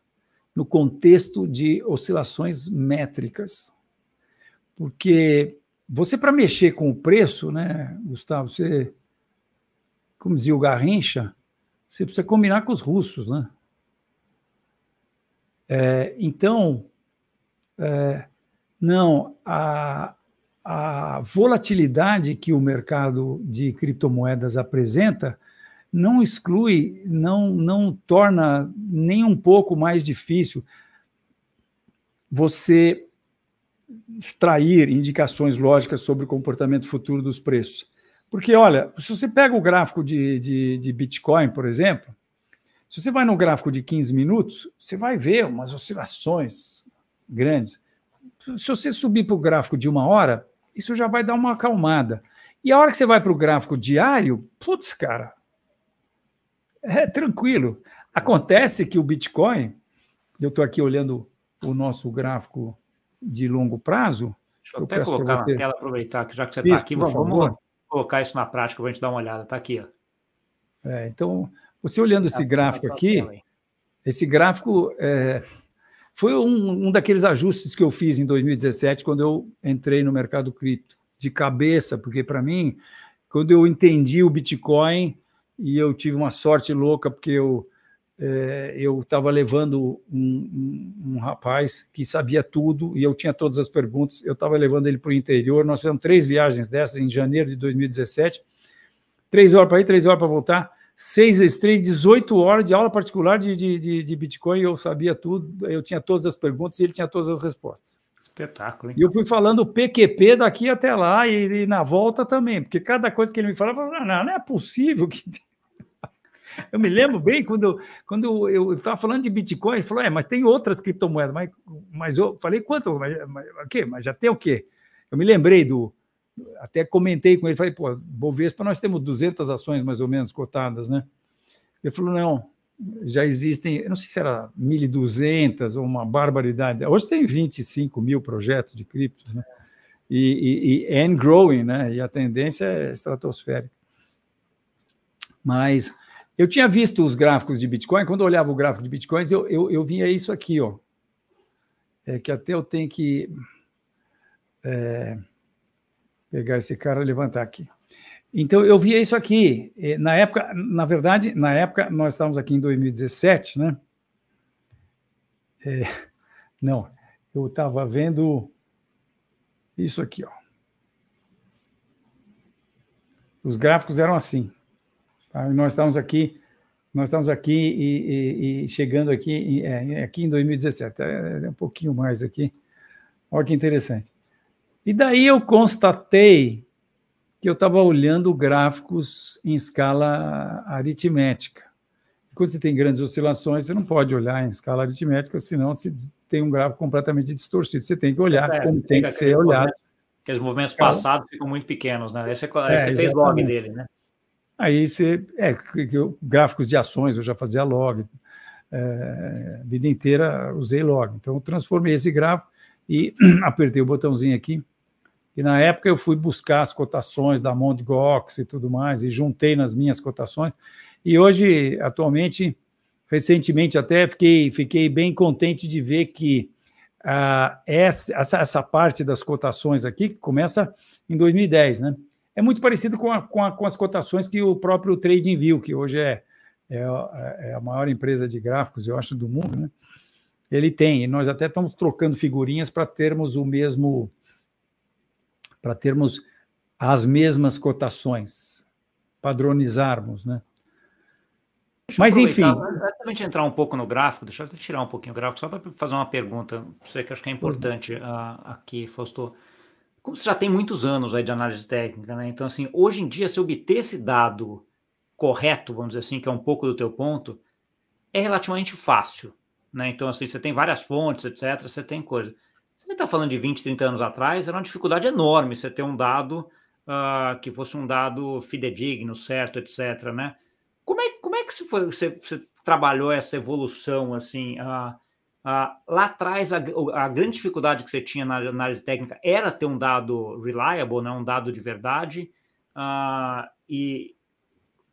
no contexto de oscilações métricas. Porque você, para mexer com o preço, né, Gustavo, você, como dizia o Garrincha, você precisa combinar com os russos. Né? É, então, é, não, a, a volatilidade que o mercado de criptomoedas apresenta não exclui, não, não torna nem um pouco mais difícil você extrair indicações lógicas sobre o comportamento futuro dos preços. Porque, olha, se você pega o gráfico de, de, de Bitcoin, por exemplo, se você vai no gráfico de 15 minutos, você vai ver umas oscilações grandes. Se você subir para o gráfico de uma hora, isso já vai dar uma acalmada. E a hora que você vai para o gráfico diário, putz, cara, é tranquilo. Acontece que o Bitcoin, eu estou aqui olhando o nosso gráfico de longo prazo. Deixa eu, eu até colocar você... na tela, aproveitar que já que você está aqui, vamos favor. colocar isso na prática para a gente dar uma olhada. Está aqui, ó. É, então, você olhando tá esse gráfico tá tá aqui, esse gráfico é, foi um, um daqueles ajustes que eu fiz em 2017, quando eu entrei no mercado cripto, de cabeça, porque para mim, quando eu entendi o Bitcoin, e eu tive uma sorte louca, porque eu é, eu estava levando um, um, um, rapaz que sabia tudo e eu tinha todas as perguntas. Eu estava levando ele para o interior. Nós fizemos três viagens dessas em janeiro de 2017, três horas para ir, três horas para voltar. 6 vezes 3, 18 horas de aula particular de, de, de, Bitcoin. Eu sabia tudo, eu tinha todas as perguntas e ele tinha todas as respostas. Espetáculo, hein? E eu fui falando PQP daqui até lá e, e na volta também, porque cada coisa que ele me falava, ah, não, não é possível que. Eu me lembro bem quando, quando eu estava falando de Bitcoin, ele falou: é, mas tem outras criptomoedas. Mas, mas eu falei: quanto? Mas, mas, que mas já tem o quê? Eu me lembrei do até comentei com ele, falei, pô, Bovespa nós temos 200 ações mais ou menos cotadas, né? Ele falou, não, já existem, eu não sei se era 1.200 ou uma barbaridade, hoje tem 25 mil projetos de criptos, né? E, e, e and growing, né? E a tendência é estratosférica. Mas eu tinha visto os gráficos de Bitcoin, quando eu olhava o gráfico de Bitcoins, eu, eu, eu vinha isso aqui, ó. É que até eu tenho que. É, Pegar esse cara e levantar aqui. Então eu via isso aqui. Eh, na época, na verdade, na época nós estávamos aqui em 2017, né? É, não, eu estava vendo isso aqui, ó. Os gráficos eram assim. Tá? Nós estávamos aqui, nós estamos aqui e, e, e chegando aqui, é, aqui em 2017, é, é, um pouquinho mais aqui. Olha que interessante. E daí eu constatei que eu estava olhando gráficos em escala aritmética. Quando você tem grandes oscilações, você não pode olhar em escala aritmética, senão você tem um gráfico completamente distorcido. Você tem que olhar é, como tem que ser olhado. Porque os movimentos escala. passados ficam muito pequenos, né? Esse, é, você é, fez log dele, né? Aí você. É, gráficos de ações, eu já fazia log. É, vida inteira usei log. Então, eu transformei esse gráfico e apertei o botãozinho aqui e na época eu fui buscar as cotações da Mondgox e tudo mais, e juntei nas minhas cotações. E hoje, atualmente, recentemente até, fiquei, fiquei bem contente de ver que ah, essa, essa parte das cotações aqui, que começa em 2010, né? É muito parecido com, a, com, a, com as cotações que o próprio View que hoje é, é, é a maior empresa de gráficos, eu acho, do mundo, né? Ele tem, e nós até estamos trocando figurinhas para termos o mesmo para termos as mesmas cotações, padronizarmos, né? Deixa Mas enfim. Exatamente entrar um pouco no gráfico, deixa eu tirar um pouquinho o gráfico, só para fazer uma pergunta, você que acho que é importante uh, aqui, Fausto. Como você já tem muitos anos aí de análise técnica, né? Então, assim, hoje em dia, se obter esse dado correto, vamos dizer assim, que é um pouco do teu ponto, é relativamente fácil. Né? Então, assim, você tem várias fontes, etc., você tem coisa. Você está falando de 20, 30 anos atrás, era uma dificuldade enorme você ter um dado uh, que fosse um dado fidedigno, certo, etc. Né? Como, é, como é que você, foi, você, você trabalhou essa evolução assim? Uh, uh, lá atrás, a, a, grande dificuldade que você tinha na análise técnica era ter um dado reliable, né? um dado de verdade, e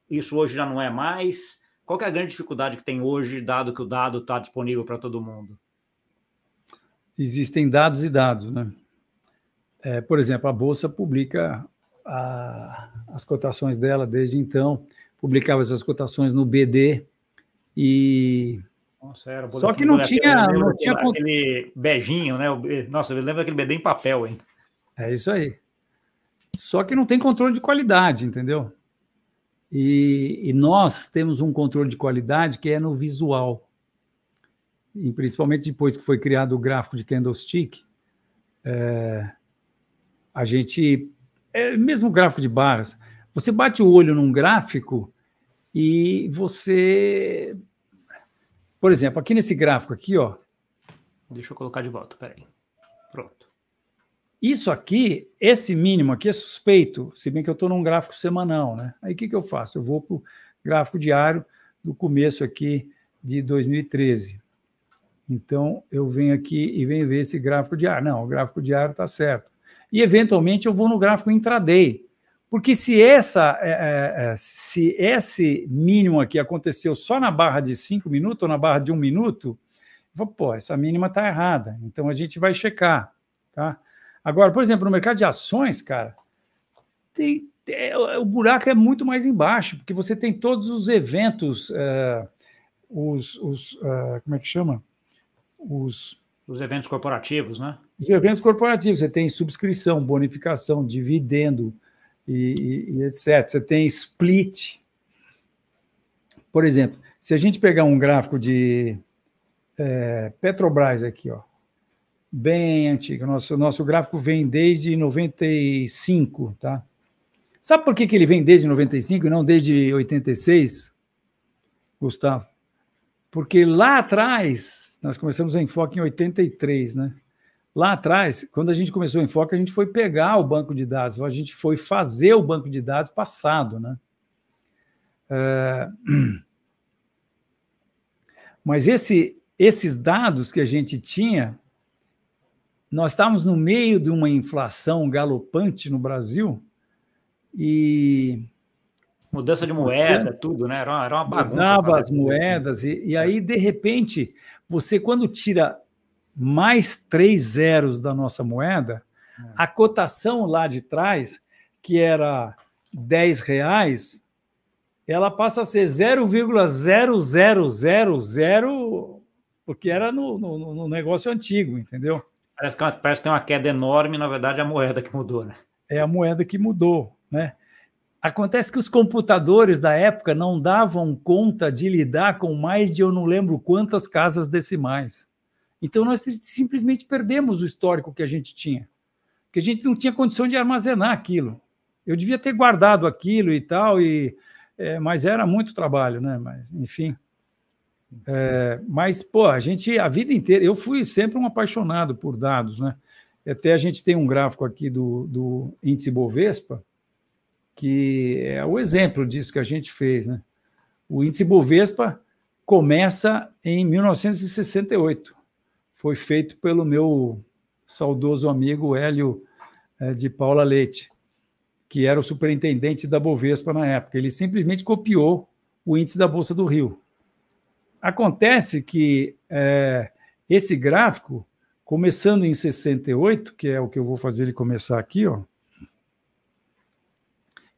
isso hoje já não é mais. Qual é a grande dificuldade que tem hoje, dado que o dado está disponível para todo mundo? existem dados e dados. Né? É, por exemplo, a Bolsa publica a, as cotações dela desde então, publicava essas cotações no BD e. Nossa, era Só que não tinha. não tinha aquele beijinho, né? Nossa, eu lembro daquele BD em papel hein? É isso aí. Só que não tem controle de qualidade, entendeu? E, e nós temos um controle de qualidade que é no visual e principalmente depois que foi criado o gráfico de candlestick, é, a gente. É, mesmo o gráfico de barras, você bate o olho num gráfico e você. Por exemplo, aqui nesse gráfico aqui, ó. Deixa eu colocar de volta, peraí. Pronto. Isso aqui, esse mínimo aqui é suspeito, se bem que eu estou num gráfico semanal, né? Aí o que, que eu faço? Eu vou para o gráfico diário do começo aqui de 2013. Então, eu venho aqui e venho ver esse gráfico diário. Não, o gráfico diário está certo. E, eventualmente, eu vou no gráfico intraday. Porque se, essa, é, é, é se esse mínimo aqui aconteceu só na barra de 5 minutos ou na barra de 1 um minuto, vou, pô, essa mínima está errada. Então, a gente vai checar. Tá? Agora, por exemplo, no mercado de ações, cara, tem, é, é, o buraco é muito mais embaixo, porque você tem todos os eventos, é, os, os ah, como é que chama? os os eventos corporativos, né? Os eventos corporativos, você tem subscrição, bonificação, dividendo e, e, e, etc. Você tem split. Por exemplo, se a gente pegar um gráfico de é, Petrobras aqui, ó, bem antigo, nosso, nosso gráfico vem desde 95, tá? Sabe por que, que ele vem desde 95 e não desde 86, Gustavo? Porque lá atrás, nós começamos a Enfoque em 83, né? Lá atrás, quando a gente começou o Enfoque, a gente foi pegar o banco de dados, a gente foi fazer o banco de dados passado, né? É... Mas esse, esses dados que a gente tinha, nós estávamos no meio de uma inflação galopante no Brasil e mudança de moeda, tudo, né? Era uma, era uma bagunça. Mudava as moedas, e, e aí, é. de repente, você, quando tira mais três zeros da nossa moeda, é. a cotação lá de trás, que era 10 reais, ela passa a ser 0,0000, porque era no, no, no, negócio antigo, entendeu? Parece que, é parece que tem uma queda enorme, na verdade, é a moeda que mudou, né? É a moeda que mudou, né? Acontece que os computadores da época não davam conta de lidar com mais de eu não lembro quantas casas decimais. Então nós simplesmente perdemos o histórico que a gente tinha, porque a gente não tinha condição de armazenar aquilo. Eu devia ter guardado aquilo e tal, e é, mas era muito trabalho, né? Mas enfim. É, mas pô, a gente a vida inteira eu fui sempre um apaixonado por dados, né? Até a gente tem um gráfico aqui do, do índice Bovespa que é o exemplo disso que a gente fez. Né? O índice Bovespa começa em 1968. Foi feito pelo meu saudoso amigo Hélio eh, de Paula Leite, que era o superintendente da Bovespa na época. Ele simplesmente copiou o índice da Bolsa do Rio. Acontece que é, esse gráfico, começando em 68, que é o que eu vou fazer ele começar aqui, ó,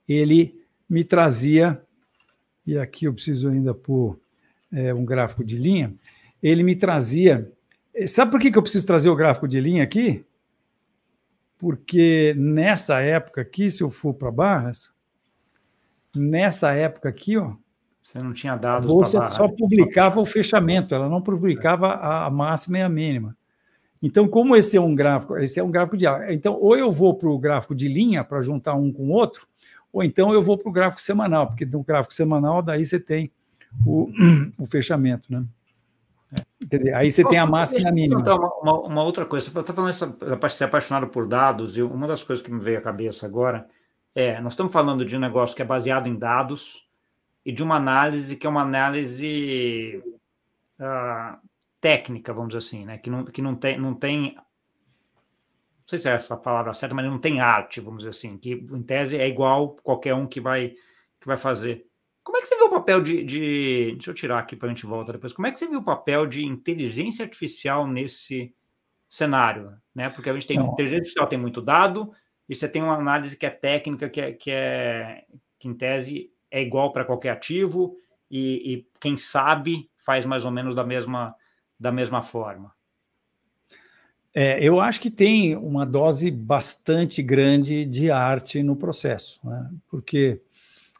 ele me trazia, e aqui eu preciso ainda pôr é, um gráfico de linha, ele me trazia. É, sabe por que, eu preciso trazer o gráfico de linha aqui? Porque nessa época aqui, se eu for para Barras, nessa época aqui, ó, você não tinha dados. A bolsa só né? publicava o fechamento, ela não publicava a máxima e a mínima. Então, como esse é um gráfico, esse é um gráfico de Então, ou eu vou para o gráfico de linha para juntar um com o outro, ou então eu vou para o gráfico semanal, porque no gráfico semanal daí você tem o, o fechamento, né? É, quer dizer, aí você tem a máxima mínima. Uma, uma, uma, outra coisa, você está falando essa, você é ser apaixonado por dados, e uma das coisas que me veio à cabeça agora é: nós estamos falando de um negócio que é baseado em dados e de uma análise que é uma análise uh, técnica, vamos dizer assim, né? que, não, que não, tem, não tem não sei se é essa palavra certa, mas não tem arte, vamos dizer assim, que em tese é igual qualquer um que vai, que vai fazer. Como é que você vê o papel de, de Deixa eu tirar aqui para a gente voltar depois. Como é que você vê o papel de inteligência artificial nesse cenário? Né? Porque a gente tem não. inteligência artificial, tem muito dado, e você tem uma análise que é técnica, que é, que, é, que em tese é igual para qualquer ativo, e, e quem sabe faz mais ou menos da mesma, da mesma forma. É, eu acho que tem uma dose bastante grande de arte no processo, né? porque,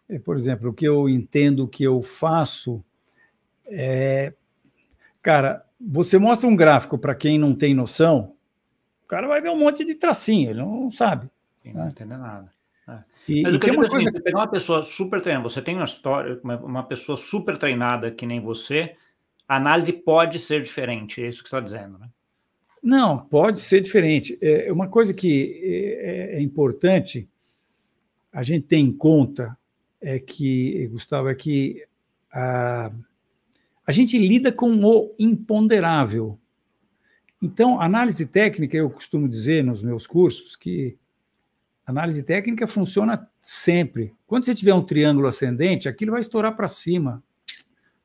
é, por exemplo, o que eu entendo que eu faço é. Cara, você mostra um gráfico para quem não tem noção, o cara vai ver um monte de tracinho, ele não sabe. Sim, né? Não entende nada. É. E, Mas o que uma assim, coisa... assim, pegar uma pessoa super treinada, você tem uma história, uma pessoa super treinada que nem você, a análise pode ser diferente, é isso que você está dizendo, né? Não, pode ser diferente. É, é uma coisa que é, é, é, importante a gente ter em conta é que, Gustavo, é que a, a gente lida com o imponderável. Então, análise técnica, eu costumo dizer nos meus cursos que análise técnica funciona sempre. Quando você tiver um triângulo ascendente, aquilo vai estourar para cima.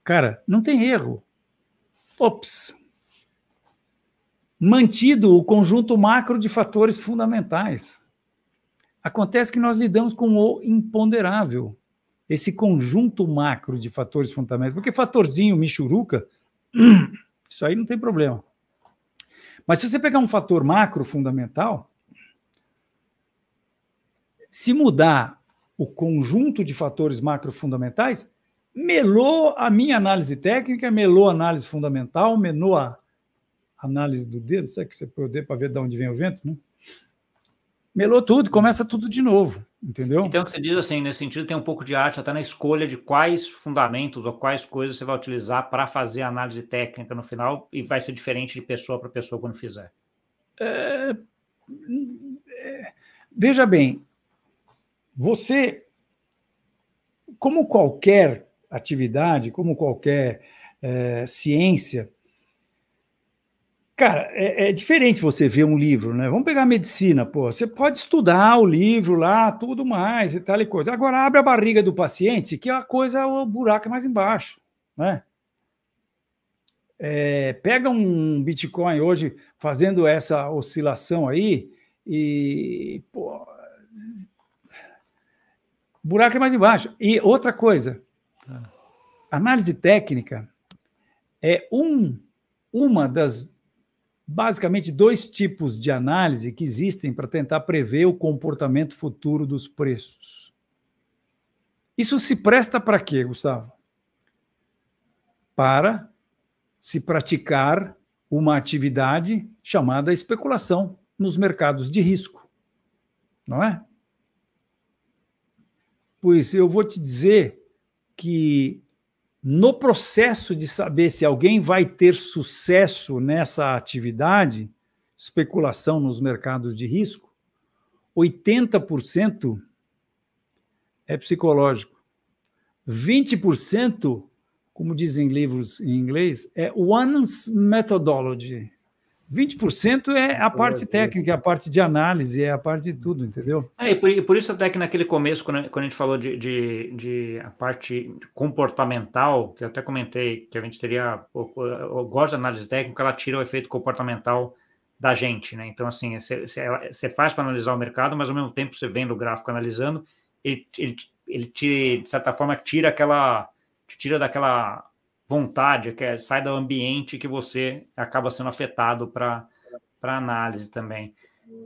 Cara, não tem erro. Ops, mantido o conjunto macro de fatores fundamentais. Acontece que nós lidamos com o imponderável, esse conjunto macro de fatores fundamentais, porque fatorzinho, michuruca, isso aí não tem problema. Mas se você pegar um fator macro fundamental, se mudar o conjunto de fatores macro fundamentais, melou a minha análise técnica, melou a análise fundamental, melou a, análise do dedo, sabe que você põe o dedo para ver de onde vem o vento, né? Melou tudo, começa tudo de novo, entendeu? Então, o que você diz assim, nesse sentido, tem um pouco de arte até na escolha de quais fundamentos ou quais coisas você vai utilizar para fazer a análise técnica no final e vai ser diferente de pessoa para pessoa quando fizer. É... É... Veja bem, você, como qualquer atividade, como qualquer é, ciência, Cara, é, é, diferente você ver um livro, né? Vamos pegar a medicina, pô. Você pode estudar o livro lá, tudo mais e tal e coisa. Agora abre a barriga do paciente, que a coisa, o buraco é mais embaixo, né? É, pega um Bitcoin hoje fazendo essa oscilação aí e, pô, buraco é mais embaixo. E outra coisa, ah. análise técnica é um, uma das basicamente dois tipos de análise que existem para tentar prever o comportamento futuro dos preços. Isso se presta para quê, Gustavo? Para se praticar uma atividade chamada especulação nos mercados de risco, não é? Pois eu vou te dizer que no processo de saber se alguém vai ter sucesso nessa atividade, especulação nos mercados de risco, 80% é psicológico. 20%, como dizem livros em inglês, é one's methodology, 20% é a parte técnica, a parte de análise, é a parte de tudo, entendeu? É, e por, e por isso até que naquele começo, quando, quando a gente falou de, de, de, a parte comportamental, que eu até comentei que a gente teria, eu, eu gosto de análise técnica, ela tira o efeito comportamental da gente, né? Então, assim, você, você faz para analisar o mercado, mas ao mesmo tempo você vendo o gráfico analisando, ele, ele, ele te, de certa forma, tira aquela, te tira daquela vontade, que é, sai do ambiente que você acaba sendo afetado para análise também.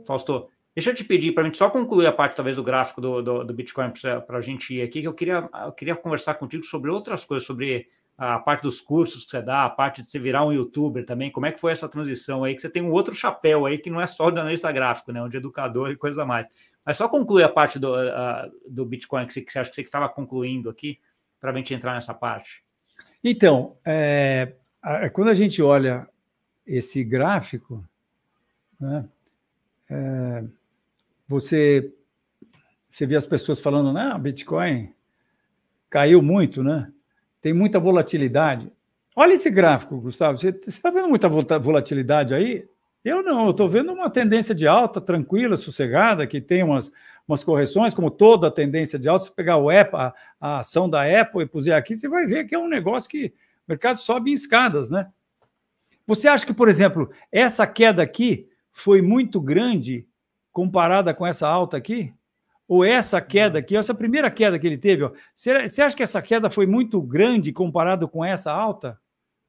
Fausto, deixa eu te pedir para a gente só concluir a parte talvez do gráfico do, do, do Bitcoin para a gente ir aqui, que eu queria, eu queria conversar contigo sobre outras coisas, sobre a parte dos cursos que você dá, a parte de você virar um youtuber também, como é que foi essa transição aí, que você tem um outro chapéu aí que não é só de analista gráfico, né, de educador e coisa mais. Mas só concluir a parte do, uh, do Bitcoin que você, que você acha que você estava concluindo aqui, para a gente entrar nessa parte. Então, é, a, é, quando a gente olha esse gráfico, né, é, você, você vê as pessoas falando, né, ah, Bitcoin caiu muito, né? Tem muita volatilidade. Olha esse gráfico, Gustavo. Você está vendo muita volatilidade aí? Eu não, eu estou vendo uma tendência de alta, tranquila, sossegada, que tem umas, umas correções, como toda a tendência de alta. Se pegar o Apple, a, ação da Apple e puser aqui, você vai ver que é um negócio que o mercado sobe em escadas, né? Você acha que, por exemplo, essa queda aqui foi muito grande comparada com essa alta aqui? Ou essa queda aqui, essa primeira queda que ele teve, ó, você, você acha que essa queda foi muito grande comparado com essa alta,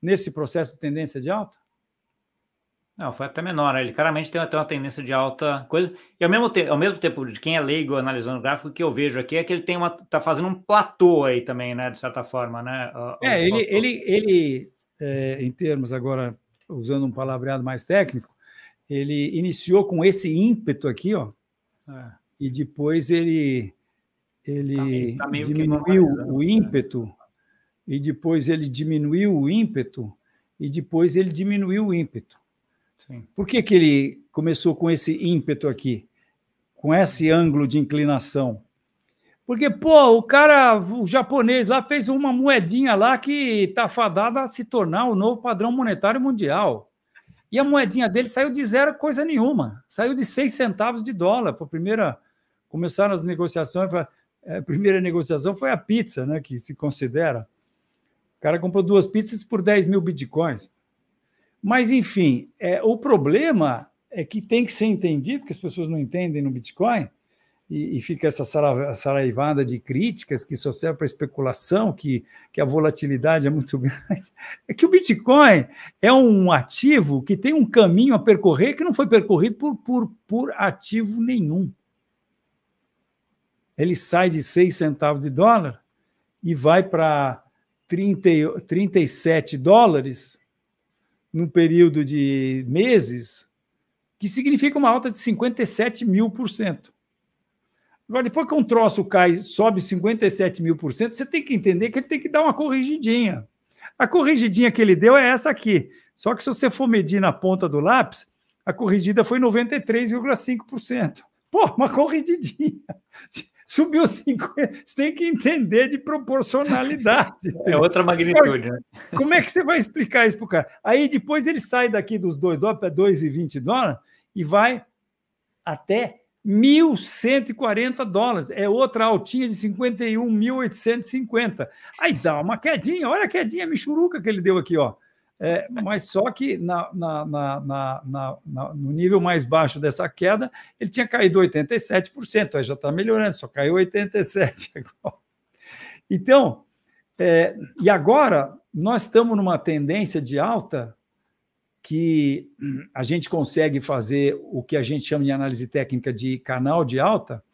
nesse processo de tendência de alta? Não, foi até menor. Né? Ele claramente tem até uma tendência de alta coisa. E ao mesmo, ao mesmo tempo, de quem é leigo analisando o gráfico, o que eu vejo aqui é que ele tem uma. tá fazendo um platô aí também, né? De certa forma, né? O, é, o, ele, ele, ele, é, em termos agora, usando um palavreado mais técnico, ele iniciou com esse ímpeto aqui, ó. É. E depois ele, ele tá meio, tá meio diminuiu o né? ímpeto, é. e depois ele diminuiu o ímpeto, e depois ele diminuiu o ímpeto. Sim. Por que, que ele começou com esse ímpeto aqui? Com esse ângulo de inclinação? Porque, pô, o cara, o japonês lá, fez uma moedinha lá que tá fadada a se tornar o novo padrão monetário mundial. E a moedinha dele saiu de zero coisa nenhuma. Saiu de seis centavos de dólar. Foi a primeira. Começaram as negociações. É, a primeira negociação foi a pizza, né? Que se considera. O cara comprou duas pizzas por 10 mil bitcoins. Mas, enfim, é, o problema é que tem que ser entendido, que as pessoas não entendem no Bitcoin, e, e fica essa saraivada de críticas que só serve para especulação, que, que a volatilidade é muito grande. É que o Bitcoin é um ativo que tem um caminho a percorrer que não foi percorrido por, por, por ativo nenhum. Ele sai de 6 centavos de dólar e vai para 37 dólares num período de meses, que significa uma alta de 57 mil por cento. Agora, depois que um troço cai, sobe 57 mil por cento, você tem que entender que ele tem que dar uma corrigidinha. A corrigidinha que ele deu é essa aqui. Só que se você for medir na ponta do lápis, a corrigida foi 93,5%. Pô, uma corrigidinha subiu 50. Você tem que entender de proporcionalidade. É outra magnitude, né? Como é que você vai explicar isso para o cara? Aí depois ele sai daqui dos 2 dólares para 2,20 dólares e vai até 1.140 dólares. É outra altinha de 51.850. Aí dá uma quedinha. Olha a quedinha michuruca que ele deu aqui, ó. É, mas só que na, na, na, no nível mais baixo dessa queda, ele tinha caído 87%, aí já está melhorando, só caiu 87% agora. Então, é, e agora nós estamos numa tendência de alta que a gente consegue fazer o que a gente chama de análise técnica de canal de alta,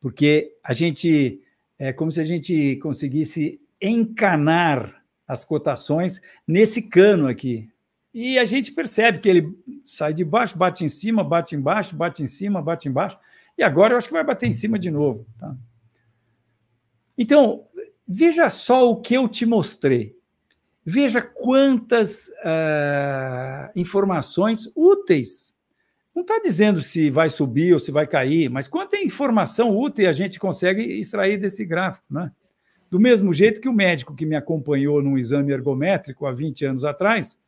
porque a gente é como se a gente conseguisse encanar as cotações nesse cano aqui. E a gente percebe que ele sai de baixo, bate em cima, bate embaixo, bate em cima, bate embaixo. E agora eu acho que vai bater em cima de novo. Tá? Então, veja só o que eu te mostrei. Veja quantas uh, informações úteis. Não está dizendo se vai subir ou se vai cair, mas quanta informação útil a gente consegue extrair desse gráfico. Né? Do mesmo jeito que o médico que me acompanhou num exame ergométrico há 20 anos atrás,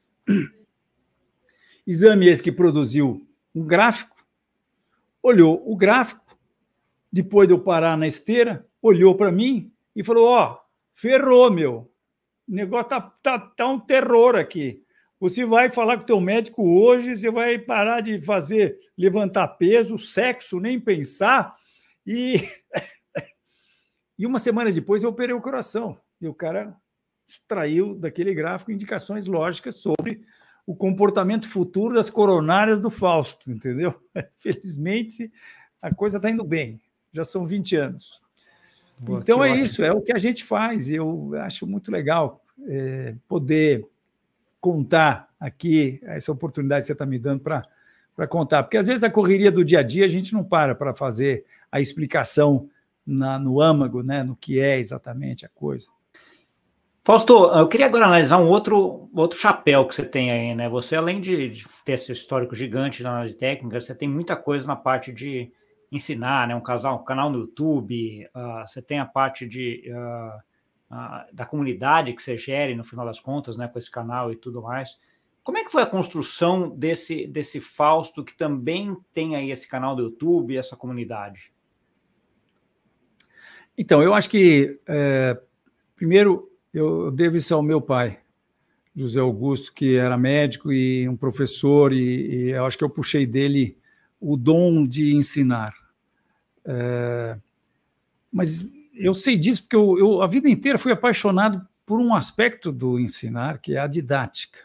exame esse que produziu um gráfico, olhou o gráfico, depois de eu parar na esteira, olhou para mim e falou: Ó, oh, ferrou, meu. O negócio tá, tá, tá um terror aqui. Você vai falar com o teu médico hoje, você vai parar de fazer levantar peso, sexo, nem pensar, e E uma semana depois eu operei o coração. E o cara extraiu daquele gráfico indicações lógicas sobre o comportamento futuro das coronárias do Fausto, entendeu? Felizmente, a coisa está indo bem. Já são 20 anos. Boa, então é ótimo. isso, é o que a gente faz. Eu acho muito legal é, poder contar aqui essa oportunidade que você está me dando para contar. Porque às vezes a correria do dia a dia a gente não para para fazer a explicação na, no âmago, né, no que é exatamente a coisa. Fausto, eu queria agora analisar um outro, outro chapéu que você tem aí, né? Você, além de, de ter esse histórico gigante na análise técnica, você tem muita coisa na parte de ensinar, né? Um, casal, um canal no YouTube, uh, você tem a parte de, uh, uh, da comunidade que você gere, no final das contas, né? Com esse canal e tudo mais. Como é que foi a construção desse, desse Fausto que também tem aí esse canal do YouTube, essa comunidade? Então, eu acho que, é, primeiro, eu devo isso ao meu pai, José Augusto, que era médico e um professor, e, e eu acho que eu puxei dele o dom de ensinar. É, mas eu sei disso porque eu, eu, a vida inteira fui apaixonado por um aspecto do ensinar, que é a didática.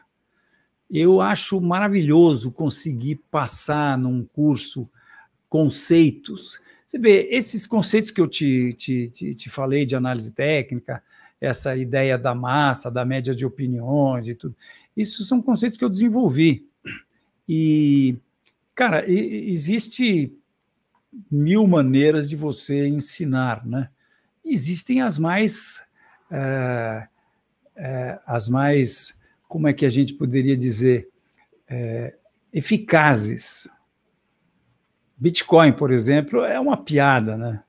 Eu acho maravilhoso conseguir passar num curso conceitos você vê, esses conceitos que eu te, te, te, te falei de análise técnica, essa ideia da massa, da média de opiniões e tudo, isso são conceitos que eu desenvolvi. E, cara, existe mil maneiras de você ensinar, né? Existem as mais. É, é, as mais. Como é que a gente poderia dizer? É, eficazes, Bitcoin, por exemplo, é uma piada, né?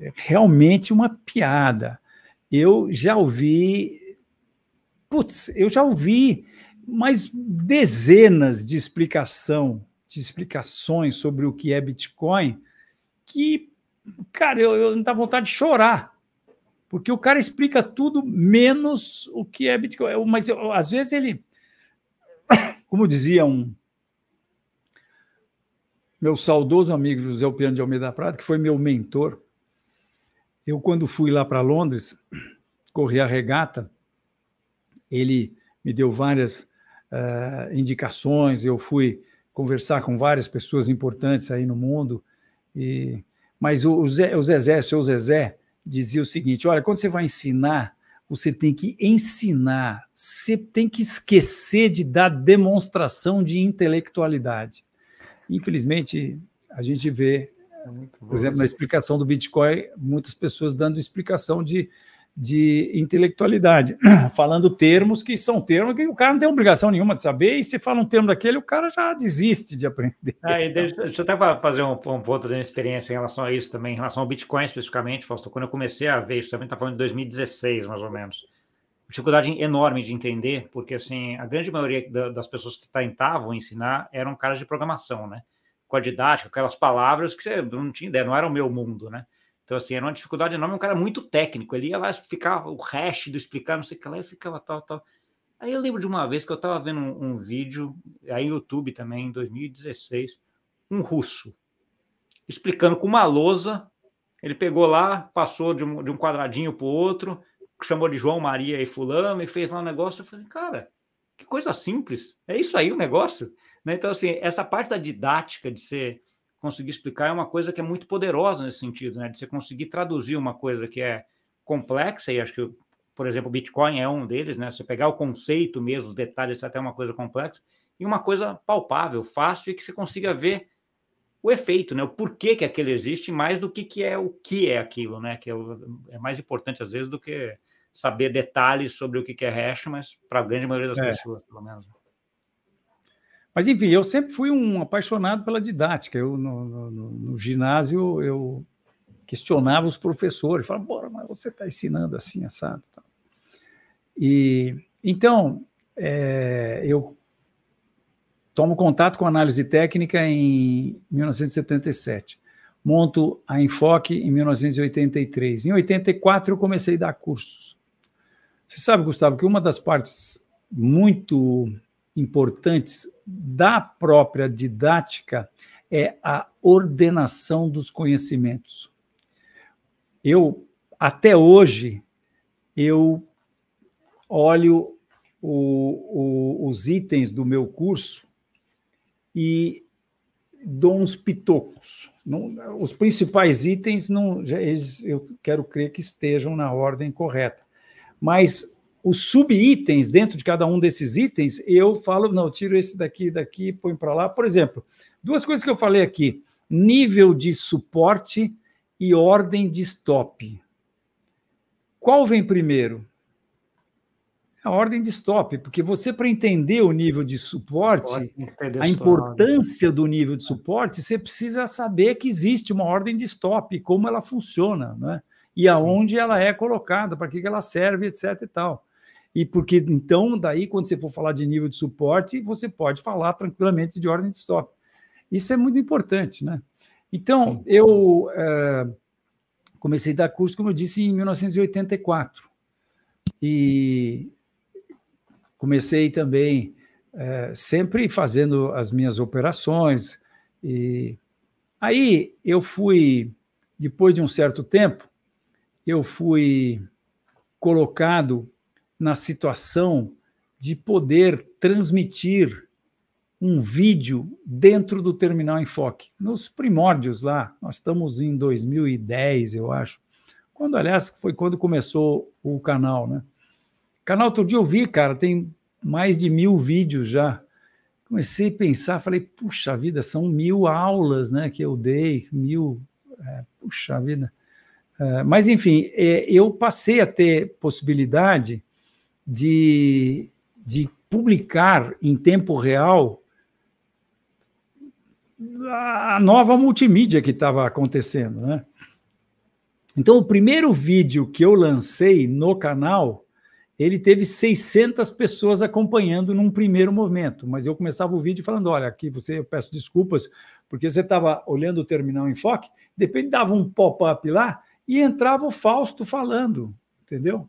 É realmente uma piada. Eu já ouvi, putz, eu já ouvi mais dezenas de explicação, de explicações sobre o que é Bitcoin, que, cara, eu, eu não dá vontade de chorar, porque o cara explica tudo menos o que é Bitcoin. Mas eu, às vezes ele, como dizia um, meu saudoso amigo José Piano de Almeida Prado, que foi meu mentor. Eu, quando fui lá para Londres, corri a regata, ele me deu várias uh, indicações, eu fui conversar com várias pessoas importantes aí no mundo. E... Mas o, Zé, o Zezé, o seu Zezé, dizia o seguinte: olha, quando você vai ensinar, você tem que ensinar, você tem que esquecer de dar demonstração de intelectualidade. Infelizmente, a gente vê, por exemplo, na explicação do Bitcoin, muitas pessoas dando explicação de, de intelectualidade, falando termos que são termos que o cara não tem obrigação nenhuma de saber, e se fala um termo daquele, o cara já desiste de aprender. Ah, e deixa, deixa eu até fazer um, um ponto da minha experiência em relação a isso também, em relação ao Bitcoin especificamente, Fausto, quando eu comecei a ver isso, também está falando de 2016, mais ou menos dificuldade enorme de entender, porque assim, a grande maioria das pessoas que tentavam ensinar eram caras de programação, né? Com a didática, aquelas palavras que você não tinha ideia, não era o meu mundo, né? Então, assim, era uma dificuldade enorme, um cara muito técnico. Ele ia lá ficava o hash do explicar, não sei o que lá, e ficava tal, tal. Aí eu lembro de uma vez que eu estava vendo um, um, vídeo, aí no YouTube também, em 2016, um russo, explicando com uma lousa. Ele pegou lá, passou de um, de um quadradinho para o outro, chamou de João Maria e Fulano e fez lá um negócio. Eu falei, cara, que coisa simples. É isso aí o negócio? Né? Então, assim, essa parte da didática de você conseguir explicar é uma coisa que é muito poderosa nesse sentido, né? De você conseguir traduzir uma coisa que é complexa, e acho que, por exemplo, o Bitcoin é um deles, né? Você pegar o conceito mesmo, os detalhes, até é uma coisa complexa, e uma coisa palpável, fácil, e que você consiga ver o efeito, né? O porquê que aquilo existe, mais do que, que é o que é aquilo, né? Que é, é mais importante às vezes do que saber detalhes sobre o que, que é hash, mas para a grande maioria das é. pessoas, pelo menos. Mas enfim, eu sempre fui um apaixonado pela didática. Eu no, no, no ginásio eu questionava os professores, falava, bora, mas você está ensinando assim, assado. E então é, eu Tomo contato com análise técnica em 1977. Monto a Enfoque em 1983. Em 84 eu comecei a dar cursos. Você sabe, Gustavo, que uma das partes muito importantes da própria didática é a ordenação dos conhecimentos. Eu até hoje eu olho o, o, os itens do meu curso e dou uns pitocos. Não, os principais itens não, já, eles, eu quero crer que estejam na ordem correta. Mas os sub-itens, dentro de cada um desses itens, eu falo, não, tiro esse daqui, daqui, põe para lá. Por exemplo, duas coisas que eu falei aqui: nível de suporte e ordem de stop. Qual vem primeiro? a ordem de stop, porque você, para entender o nível de suporte, a importância do nível de suporte, você precisa saber que existe uma ordem de stop, como ela funciona, né? e aonde Sim. ela é colocada, para que ela serve, etc. e tal. E porque então, daí, quando você for falar de nível de suporte, você pode falar tranquilamente de ordem de stop. Isso é muito importante, né? Então, Sim. eu é, comecei a dar curso, como eu disse, em 1984. E comecei também é, sempre fazendo as minhas operações. E aí eu fui, depois de um certo tempo, eu fui colocado na situação de poder transmitir um vídeo dentro do terminal enfoque. Nos primórdios lá, nós estamos em 2010, eu acho. Quando, aliás, foi quando começou o canal, né? Canal, outro dia eu vi, cara, tem mais de mil vídeos já. Comecei a pensar, falei, puxa vida, são mil aulas né, que eu dei, mil. É, puxa vida. É, mas, enfim, é, eu passei a ter possibilidade de, de publicar em tempo real a nova multimídia que estava acontecendo. Né? Então, o primeiro vídeo que eu lancei no canal ele teve 600 pessoas acompanhando num primeiro momento, mas eu começava o vídeo falando, olha, aqui você, eu peço desculpas, porque você estava olhando o terminal em foco, depende dava um pop-up lá e entrava o Fausto falando, entendeu?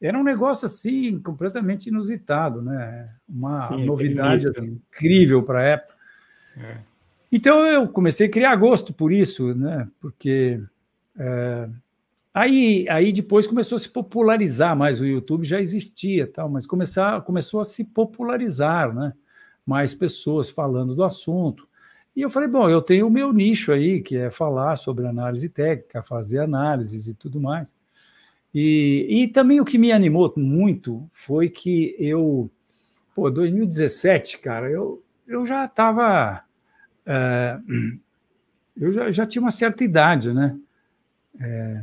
Era um negócio assim completamente inusitado, né? Uma Sim, é novidade é incrível para a época. É. Então eu comecei a criar gosto por isso, né? Porque é, Aí, aí depois começou a se popularizar mais, o YouTube já existia, tal, mas começar, começou a se popularizar, né? Mais pessoas falando do assunto. E eu falei, bom, eu tenho o meu nicho aí, que é falar sobre análise técnica, fazer análises e tudo mais. E, e também o que me animou muito foi que eu, pô, 2017, cara, eu, eu já estava. É, eh, eu já, já tinha uma certa idade, né? É,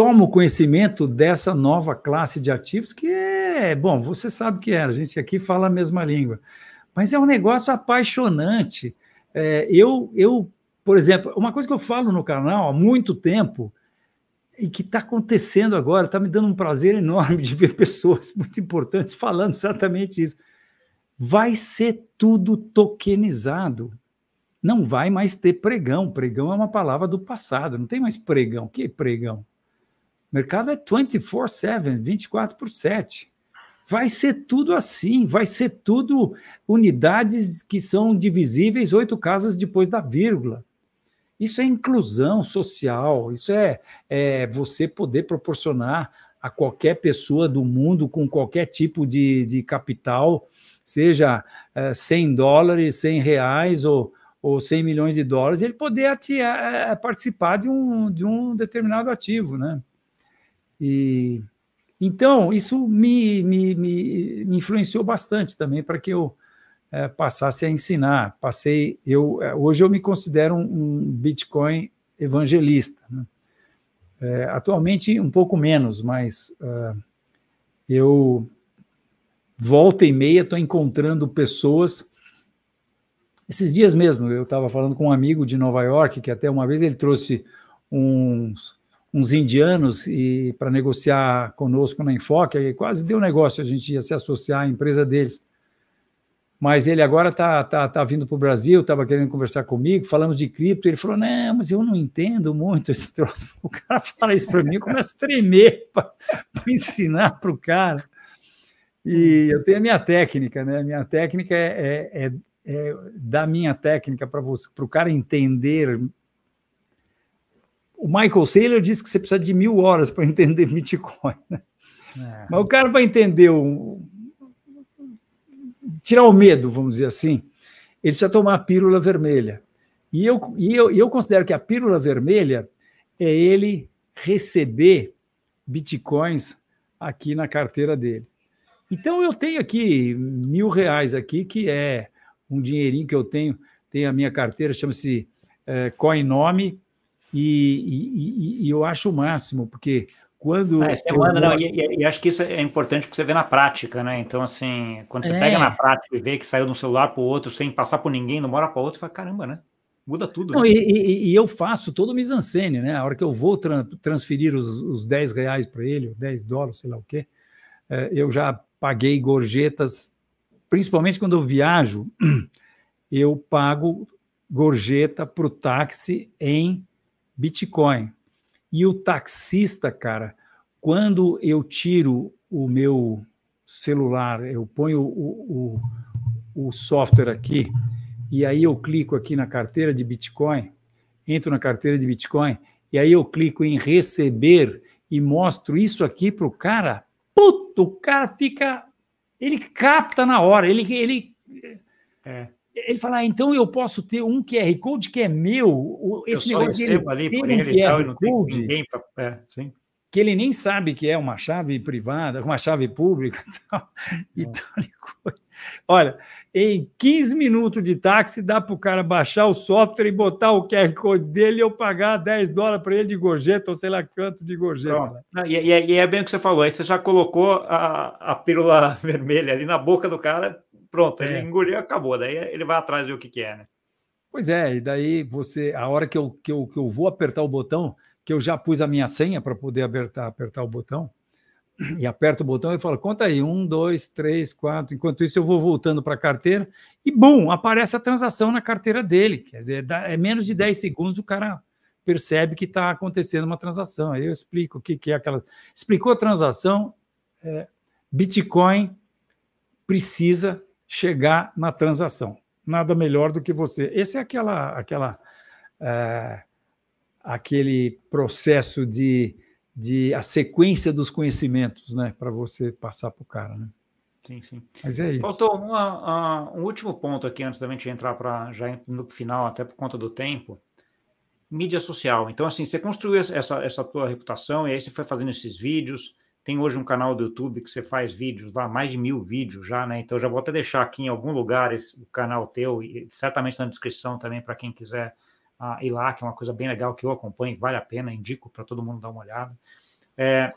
tomo conhecimento dessa nova classe de ativos, que é, bom, você sabe que é, a gente aqui fala a mesma língua, mas é um negócio apaixonante. É, eu, eu, por exemplo, uma coisa que eu falo no canal há muito tempo, e que está acontecendo agora, está me dando um prazer enorme de ver pessoas muito importantes falando exatamente isso. Vai ser tudo tokenizado. Não vai mais ter pregão. Pregão é uma palavra do passado, não tem mais pregão. O que é pregão? mercado é 24/7, 24 por 7. Vai ser tudo assim, vai ser tudo unidades que são divisíveis oito casas depois da vírgula. Isso é inclusão social, isso é, é você poder proporcionar a qualquer pessoa do mundo com qualquer tipo de, de capital, seja é, 100 dólares, 100 reais ou, ou 100 milhões de dólares, ele poder atia, é, é, participar de um, de um determinado ativo, né? E, então, isso me, me, me, influenciou bastante também para que eu é, passasse a ensinar. Passei, eu é, hoje eu me considero um, um Bitcoin evangelista. Né? É, atualmente um pouco menos, mas uh, eu volta e meia estou encontrando pessoas. Esses dias mesmo eu estava falando com um amigo de Nova York que até uma vez ele trouxe uns uns indianos e para negociar conosco na Enfoque, aí quase deu negócio a gente ia se associar à empresa deles. Mas ele agora está tá, tá vindo para o Brasil, estava querendo conversar comigo, falamos de cripto, ele falou, não, mas eu não entendo muito esse troço. O cara fala isso para mim, começa a tremer para ensinar para o cara. E hum. eu tenho a minha técnica, né? A minha técnica é, é, é, é dar minha técnica para o cara entender o Michael Saylor disse que você precisa de mil horas para entender Bitcoin. Né? É. Mas o cara vai entender, o... tirar o medo, vamos dizer assim, ele precisa tomar a pílula vermelha. E eu, e eu, eu considero que a pílula vermelha é ele receber bitcoins aqui na carteira dele. Então eu tenho aqui mil reais aqui, que é um dinheirinho que eu tenho, tem a minha carteira, chama-se é, Coinome, e, e, e eu acho o máximo, porque quando. Ah, é semana, não, e, e, acho que isso é importante porque você vê na prática, né? Então, assim, quando você é. pega na prática e vê que saiu de um celular para o outro sem passar por ninguém, de mora hora para outra, fala, caramba, né? Muda tudo. Não, né? e, eu faço todo o misancene, né? A hora que eu vou tra transferir os, os 10 reais para ele, 10 dólares, sei lá o quê, eh, eu já paguei gorjetas, principalmente quando eu viajo, eu pago gorjeta para o táxi em Bitcoin. E o taxista, cara, quando eu tiro o meu celular, eu ponho o, o, o software aqui, e aí eu clico aqui na carteira de Bitcoin, entro na carteira de Bitcoin, e aí eu clico em receber e mostro isso aqui para o cara, puto, o cara fica. Ele capta na hora, ele. ele é ele fala, ah, então eu posso ter um QR Code que é meu. Esse eu só negócio ali, por ele um tal, e não tem ninguém pra, é, sim. Que ele nem sabe que é uma chave privada, uma chave pública tal, e tal. Olha, em 15 minutos de táxi dá para o cara baixar o software e botar o QR Code dele e eu pagar 10 dólares para ele de gorjeta ou sei lá quanto de gorjeta. e, e, e, é bem o que você falou, aí você já colocou a, a pílula vermelha ali na boca do cara pronto, ele é. engoliu acabou. Daí ele vai atrás ver o que, que é, né? Pois é, e daí você, a hora que eu, que eu, que eu vou apertar o botão, que eu já pus a minha senha para poder apertar, apertar o botão, e aperto o botão e falo, conta aí, um, dois, três, quatro. Enquanto isso, eu vou voltando para a carteira e, bum, aparece a transação na carteira dele. Quer dizer, é, é menos de 10 segundos o cara percebe que está acontecendo uma transação. Aí eu explico o que, que é aquela. Explicou a transação, é, Bitcoin precisa chegar na transação. Nada melhor do que você. Esse é aquela, aquela, é, aquele processo de, de a sequência dos conhecimentos, né, para você passar para o cara, né? Sim, sim. Mas é isso. Faltou uma, um último ponto aqui antes da gente entrar para já no final, até por conta do tempo. Mídia social. Então, assim, você construiu essa, essa tua reputação e aí você foi fazendo esses vídeos, tem hoje um canal do YouTube que você faz vídeos lá, mais de mil vídeos já, né? Então, já vou até deixar aqui em algum lugar esse, o canal teu, e certamente na descrição também, para quem quiser ah, ir lá, que é uma coisa bem legal que eu acompanho, vale a pena, indico para todo mundo dar uma olhada. É,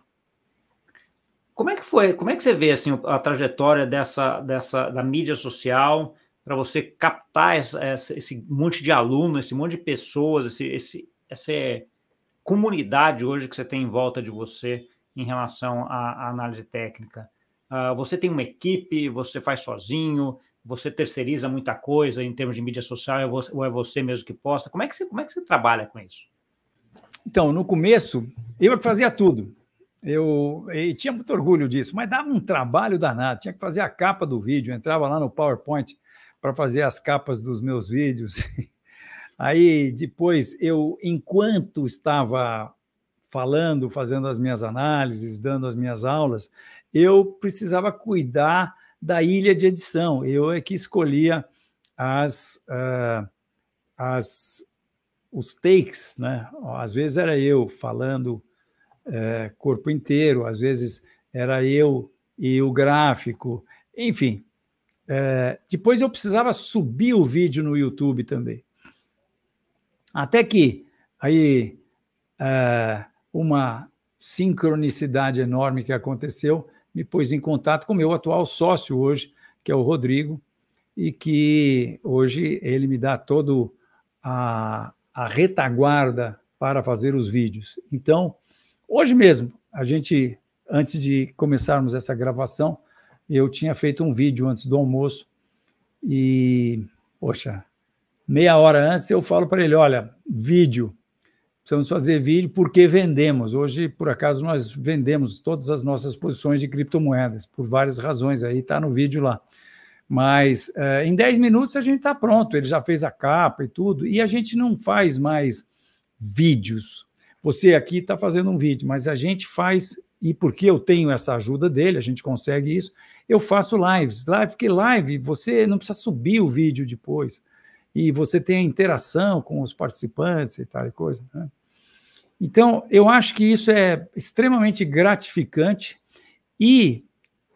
como é que foi? Como é que você vê assim a trajetória dessa dessa da mídia social para você captar esse esse monte de alunos esse monte de pessoas, esse, esse essa comunidade hoje que você tem em volta de você? em relação à, à análise técnica? Uh, você tem uma equipe, você faz sozinho, você terceiriza muita coisa em termos de mídia social é ou é você mesmo que posta? Como é que você, como é que você trabalha com isso? Então, no começo, eu é que fazia tudo. Eu, eu tinha muito orgulho disso, mas dava um trabalho danado. Tinha que fazer a capa do vídeo, entrava lá no PowerPoint para fazer as capas dos meus vídeos. Aí depois eu, enquanto estava falando, fazendo as minhas análises, dando as minhas aulas, eu precisava cuidar da ilha de edição. Eu é que escolhia as, uh, as os takes, né? Às vezes era eu falando uh, corpo inteiro, às vezes era eu e o gráfico, enfim. Uh, depois eu precisava subir o vídeo no YouTube também. Até que aí eh, uma sincronicidade enorme que aconteceu, me pôs em contato com meu atual sócio hoje, que é o Rodrigo, e que hoje ele me dá todo a, a retaguarda para fazer os vídeos. Então, hoje mesmo, a gente, antes de começarmos essa gravação, eu tinha feito um vídeo antes do almoço e, poxa, meia hora antes eu falo para ele, olha, vídeo, precisamos fazer vídeo porque vendemos. Hoje, por acaso, nós vendemos todas as nossas posições de criptomoedas, por várias razões, aí está no vídeo lá. Mas eh, em 10 minutos a gente está pronto, ele já fez a capa e tudo, e a gente não faz mais vídeos. Você aqui está fazendo um vídeo, mas a gente faz, e porque eu tenho essa ajuda dele, a gente consegue isso, eu faço lives, live, porque live você não precisa subir o vídeo depois e você tem a interação com os participantes e tal e coisa. Né? Então, eu acho que isso é extremamente gratificante e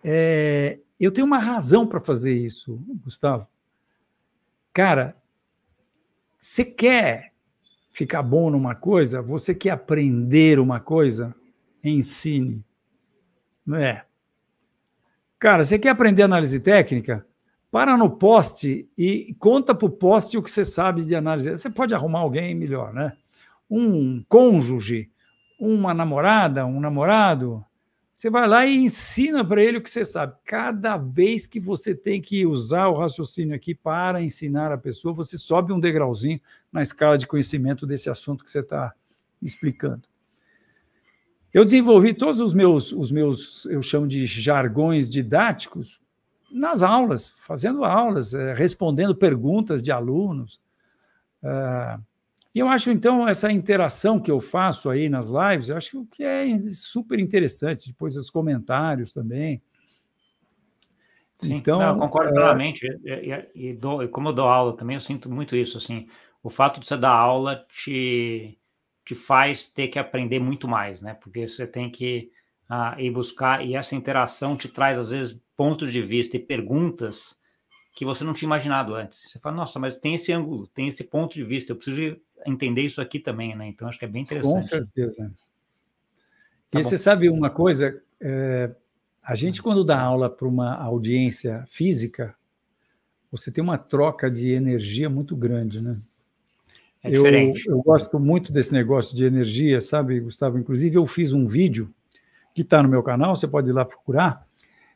é, eu tenho uma razão para fazer isso, Gustavo. Cara, você quer ficar bom numa coisa, você quer aprender uma coisa, ensine. Não é? Cara, você quer aprender análise técnica? para no poste e conta para o poste o que você sabe de análise. Você pode arrumar alguém melhor, né? Um cônjuge, uma namorada, um namorado. Você vai lá e ensina para ele o que você sabe. Cada vez que você tem que usar o raciocínio aqui para ensinar a pessoa, você sobe um degrauzinho na escala de conhecimento desse assunto que você está explicando. Eu desenvolvi todos os meus, os meus, eu chamo de jargões didáticos, nas aulas, fazendo aulas, é, respondendo perguntas de alunos. É, eh, e eu acho, então, essa interação que eu faço aí nas lives, eu acho que é super interessante, depois os comentários também. Sim, então, não, eu concordo é... plenamente. E, como eu dou aula também, eu sinto muito isso. Assim, o fato de você dar aula te, te faz ter que aprender muito mais, né? Porque você tem que ah, e buscar, e essa interação te traz, às vezes, pontos de vista e perguntas que você não tinha imaginado antes. Você fala, nossa, mas tem esse ângulo, tem esse ponto de vista, eu preciso entender isso aqui também, né? Então, acho que é bem interessante. Com certeza. Tá e bom. você sabe uma coisa? É, a gente, hum. quando dá aula para uma audiência física, você tem uma troca de energia muito grande, né? É eu, diferente. Eu gosto muito desse negócio de energia, sabe, Gustavo? Inclusive, eu fiz um vídeo que está no meu canal, você pode ir lá procurar,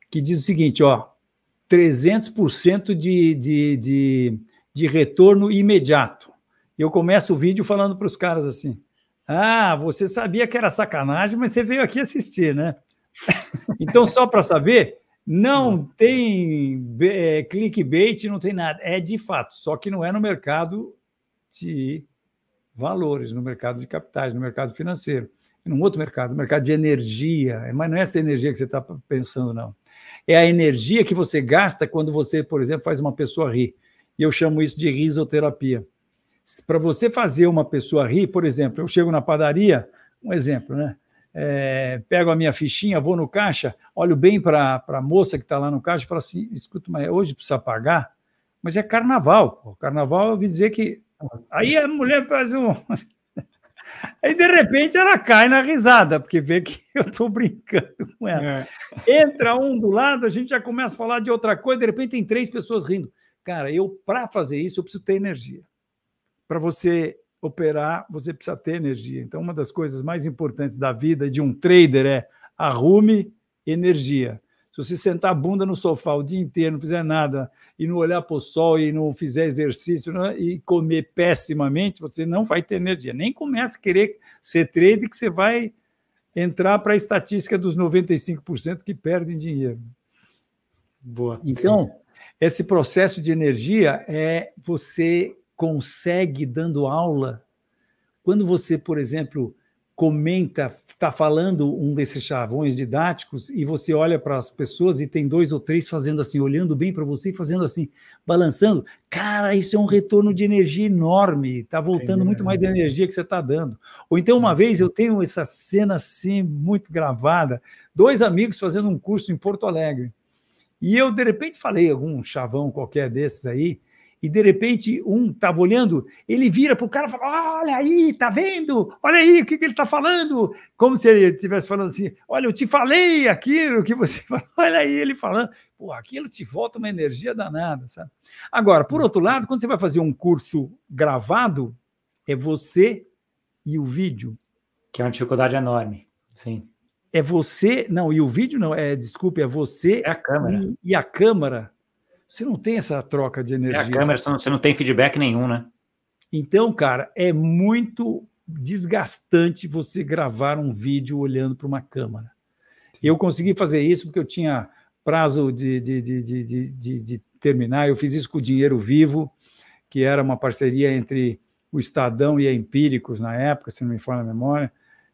que diz o seguinte, ó, 300% de, de, de, de retorno imediato. Eu começo o vídeo falando para os caras assim, ah, você sabia que era sacanagem, mas você veio aqui assistir, né? então, só para saber, não hum. tem é, clickbait, não tem nada. É de fato, só que não é no mercado de valores, no mercado de capitais, no mercado financeiro num outro mercado, mercado de energia, é, mas não é essa energia que você está pensando, não. É a energia que você gasta quando você, por exemplo, faz uma pessoa rir. E eu chamo isso de risoterapia. Para você fazer uma pessoa rir, por exemplo, eu chego na padaria, um exemplo, né? É, pego a minha fichinha, vou no caixa, olho bem para a moça que está lá no caixa e falo assim: escuta, mas hoje precisa pagar? Mas é carnaval. Pô. Carnaval, eu ouvi dizer que. Aí a mulher faz um. Aí, de repente, ela cai na risada, porque vê que eu estou brincando com ela. É. Entra um do lado, a gente já começa a falar de outra coisa, de repente tem três pessoas rindo. Cara, eu, para fazer isso, eu preciso ter energia. Para você operar, você precisa ter energia. Então, uma das coisas mais importantes da vida de um trader é arrume energia. Se você sentar a bunda no sofá o dia inteiro, não fizer nada, e não olhar para o sol e não fizer exercício né, e comer pessimamente, você não vai ter energia. Nem começa a querer ser trader que você vai entrar para a estatística dos 95% que perdem dinheiro. Boa. Então, esse processo de energia é você consegue dando aula. Quando você, por exemplo, comenta, está falando um desses chavões didáticos e você olha para as pessoas e tem dois ou três fazendo assim, olhando bem para você e fazendo assim, balançando. Cara, isso é um retorno de energia enorme. Está voltando muito mais energia que você está dando. Ou então, uma vez, eu tenho essa cena assim, muito gravada: dois amigos fazendo um curso em Porto Alegre. E eu, de repente, falei algum chavão qualquer desses aí e de repente um estava olhando, ele vira para o cara e fala: Olha aí, tá vendo? Olha aí o que, que ele está falando. Como se ele estivesse falando assim: Olha, eu te falei aquilo que você falou. Olha aí ele falando. Pô, aquilo te volta uma energia danada, sabe? Agora, por outro lado, quando você vai fazer um curso gravado, é você e o vídeo. Que é uma dificuldade enorme, sim. É você, não, e o vídeo não, é, desculpe, é você é a câmera. E, e a câmera você não tem essa troca de energia. É a câmera, você não, você não tem feedback nenhum, né? Então, cara, é muito desgastante você gravar um vídeo olhando para uma câmera. Eu consegui fazer isso porque eu tinha prazo de, de, de, de, de terminar. Eu fiz isso com o Dinheiro Vivo, que era uma parceria entre o Estadão e a Empíricos na época, se não me falha a memória,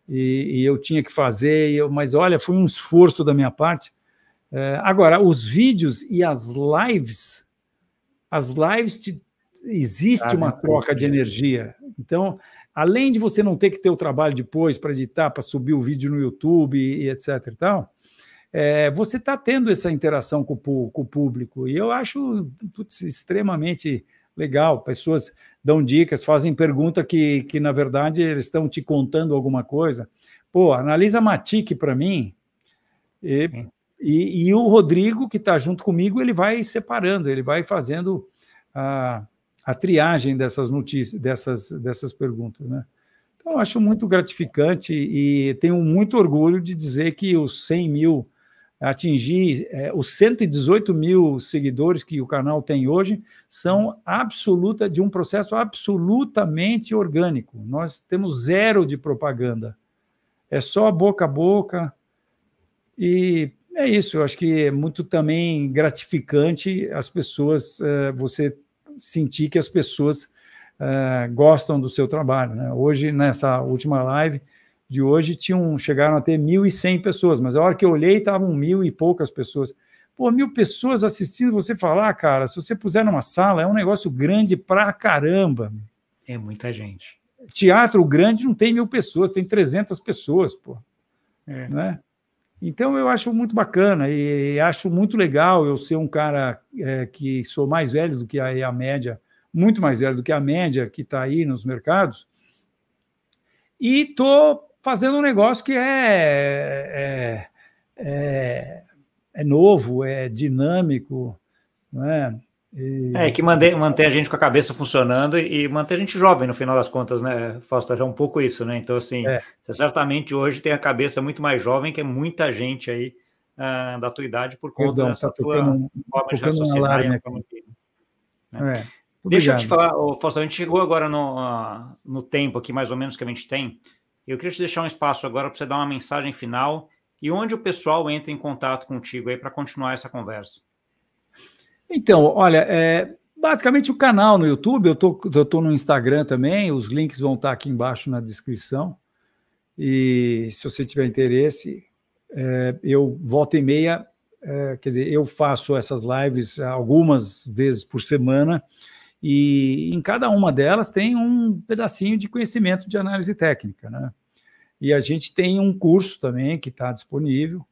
e, e eu tinha que fazer, eu, mas olha, foi um esforço da minha parte, é, agora, os vídeos e as lives, as lives te, existe ah, uma troca de energia. Então, além de você não ter que ter o trabalho depois para editar, para subir o vídeo no YouTube e etc e tal, é, você está tendo essa interação com, com, o público. E eu acho putz, extremamente legal. Pessoas dão dicas, fazem pergunta que, que na verdade, eles estão te contando alguma coisa. Pô, analisa Matic para mim. E, e, e o Rodrigo, que está junto comigo, ele vai separando, ele vai fazendo a, a triagem dessas notícias, dessas, dessas perguntas. Né? Então, eu acho muito gratificante e tenho muito orgulho de dizer que os 100 mil, atingir é, os 118 mil seguidores que o canal tem hoje, são absoluta de um processo absolutamente orgânico. Nós temos zero de propaganda. É só boca a boca e é isso, eu acho que é muito também gratificante as pessoas, eh, você sentir que as pessoas eh, gostam do seu trabalho. Né? Hoje, nessa última live de hoje, tinham, chegaram a ter 1.100 pessoas, mas a hora que eu olhei, estavam mil e poucas pessoas. Pô, mil pessoas assistindo você falar, cara, se você puser numa sala, é um negócio grande pra caramba. É muita gente. Teatro grande não tem mil pessoas, tem 300 pessoas, pô. É. Né? Então eu acho muito bacana e acho muito legal eu ser um cara é, que sou mais velho do que a, a, média, muito mais velho do que a média que está aí nos mercados. E estou fazendo um negócio que é, é, é, é novo, é dinâmico, não é? É, e... É, que mantém, a gente com a cabeça funcionando e manter a gente jovem, no final das contas, né, Fausto? É um pouco isso, né? Então, assim, é. você certamente hoje tem a cabeça muito mais jovem que é muita gente aí uh, da tua idade por conta Perdão, dessa tá tua tocando, forma de raciocinar. Né? Né? É. Deixa eu te falar, oh, Fausto, a gente chegou agora no, uh, no tempo aqui, mais ou menos, que a gente tem. Eu queria te deixar um espaço agora para você dar uma mensagem final e onde o pessoal entra em contato contigo aí para continuar essa conversa. Então, olha, é, basicamente o canal no YouTube, eu tô, eu tô no Instagram também, os links vão estar tá aqui embaixo na descrição. E se você tiver interesse, é, eu volta e meia, é, quer dizer, eu faço essas lives algumas vezes por semana, e em cada uma delas tem um pedacinho de conhecimento de análise técnica, né? E a gente tem um curso também que está disponível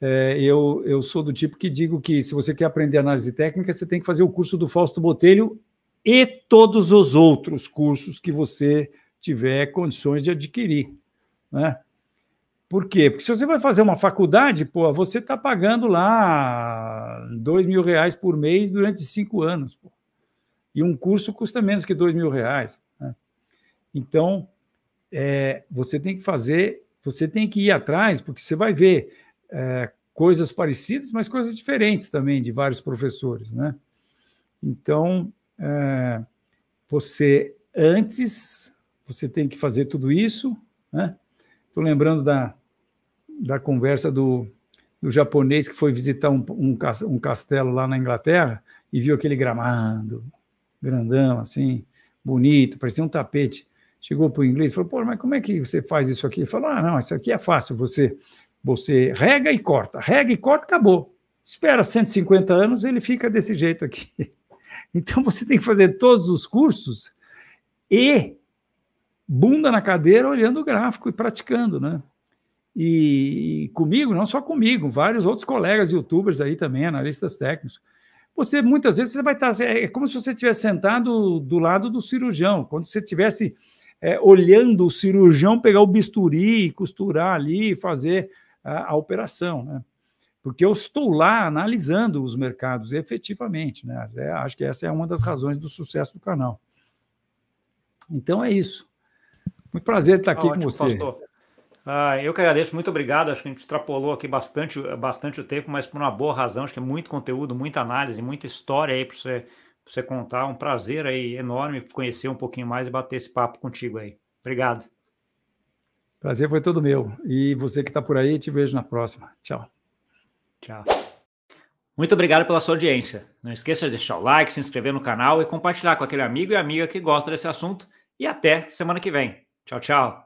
é, eu, eu sou do tipo que digo que se você quer aprender análise técnica, você tem que fazer o curso do Fausto Botelho e todos os outros cursos que você tiver condições de adquirir. Né? Por quê? Porque se você vai fazer uma faculdade, pô, você está pagando lá dois mil reais por mês durante cinco anos. Pô. E um curso custa menos que dois mil reais. Né? Então, é, você tem que fazer, você tem que ir atrás, porque você vai ver é, coisas parecidas, mas coisas diferentes também de vários professores, né? Então, é, você antes, você tem que fazer tudo isso, né? Estou lembrando da, da conversa do, do japonês que foi visitar um, um, um castelo lá na Inglaterra e viu aquele gramado grandão, assim, bonito, parecia um tapete. Chegou para o inglês e falou: Pô, mas como é que você faz isso aqui? Ele falou: Ah, não, isso aqui é fácil. Você você rega e corta, rega e corta, acabou. Espera 150 anos, ele fica desse jeito aqui. Então você tem que fazer todos os cursos e bunda na cadeira olhando o gráfico e praticando, né? E, comigo, não só comigo, vários outros colegas youtubers aí também, analistas técnicos. Você muitas vezes você vai estar é, é como se você estivesse sentado do lado do cirurgião, quando você estivesse é, olhando o cirurgião pegar o bisturi, costurar ali, fazer a, a operação, né? porque eu estou lá analisando os mercados efetivamente. Né? É, acho que essa é uma das razões do sucesso do canal. Então é isso. Muito prazer estar tá aqui com você. Pastor. Ah, eu que agradeço, muito obrigado. Acho que a gente extrapolou aqui bastante, bastante o tempo, mas por uma boa razão. Acho que é muito conteúdo, muita análise, muita história aí para você, pra você contar. Um prazer aí enorme conhecer um pouquinho mais e bater esse papo contigo aí. Obrigado. Prazer foi todo meu. E você que está por aí, te vejo na próxima. Tchau. Tchau. Muito obrigado pela sua audiência. Não esqueça de deixar o like, se inscrever no canal e compartilhar com aquele amigo e amiga que gosta desse assunto. E até semana que vem. Tchau, tchau.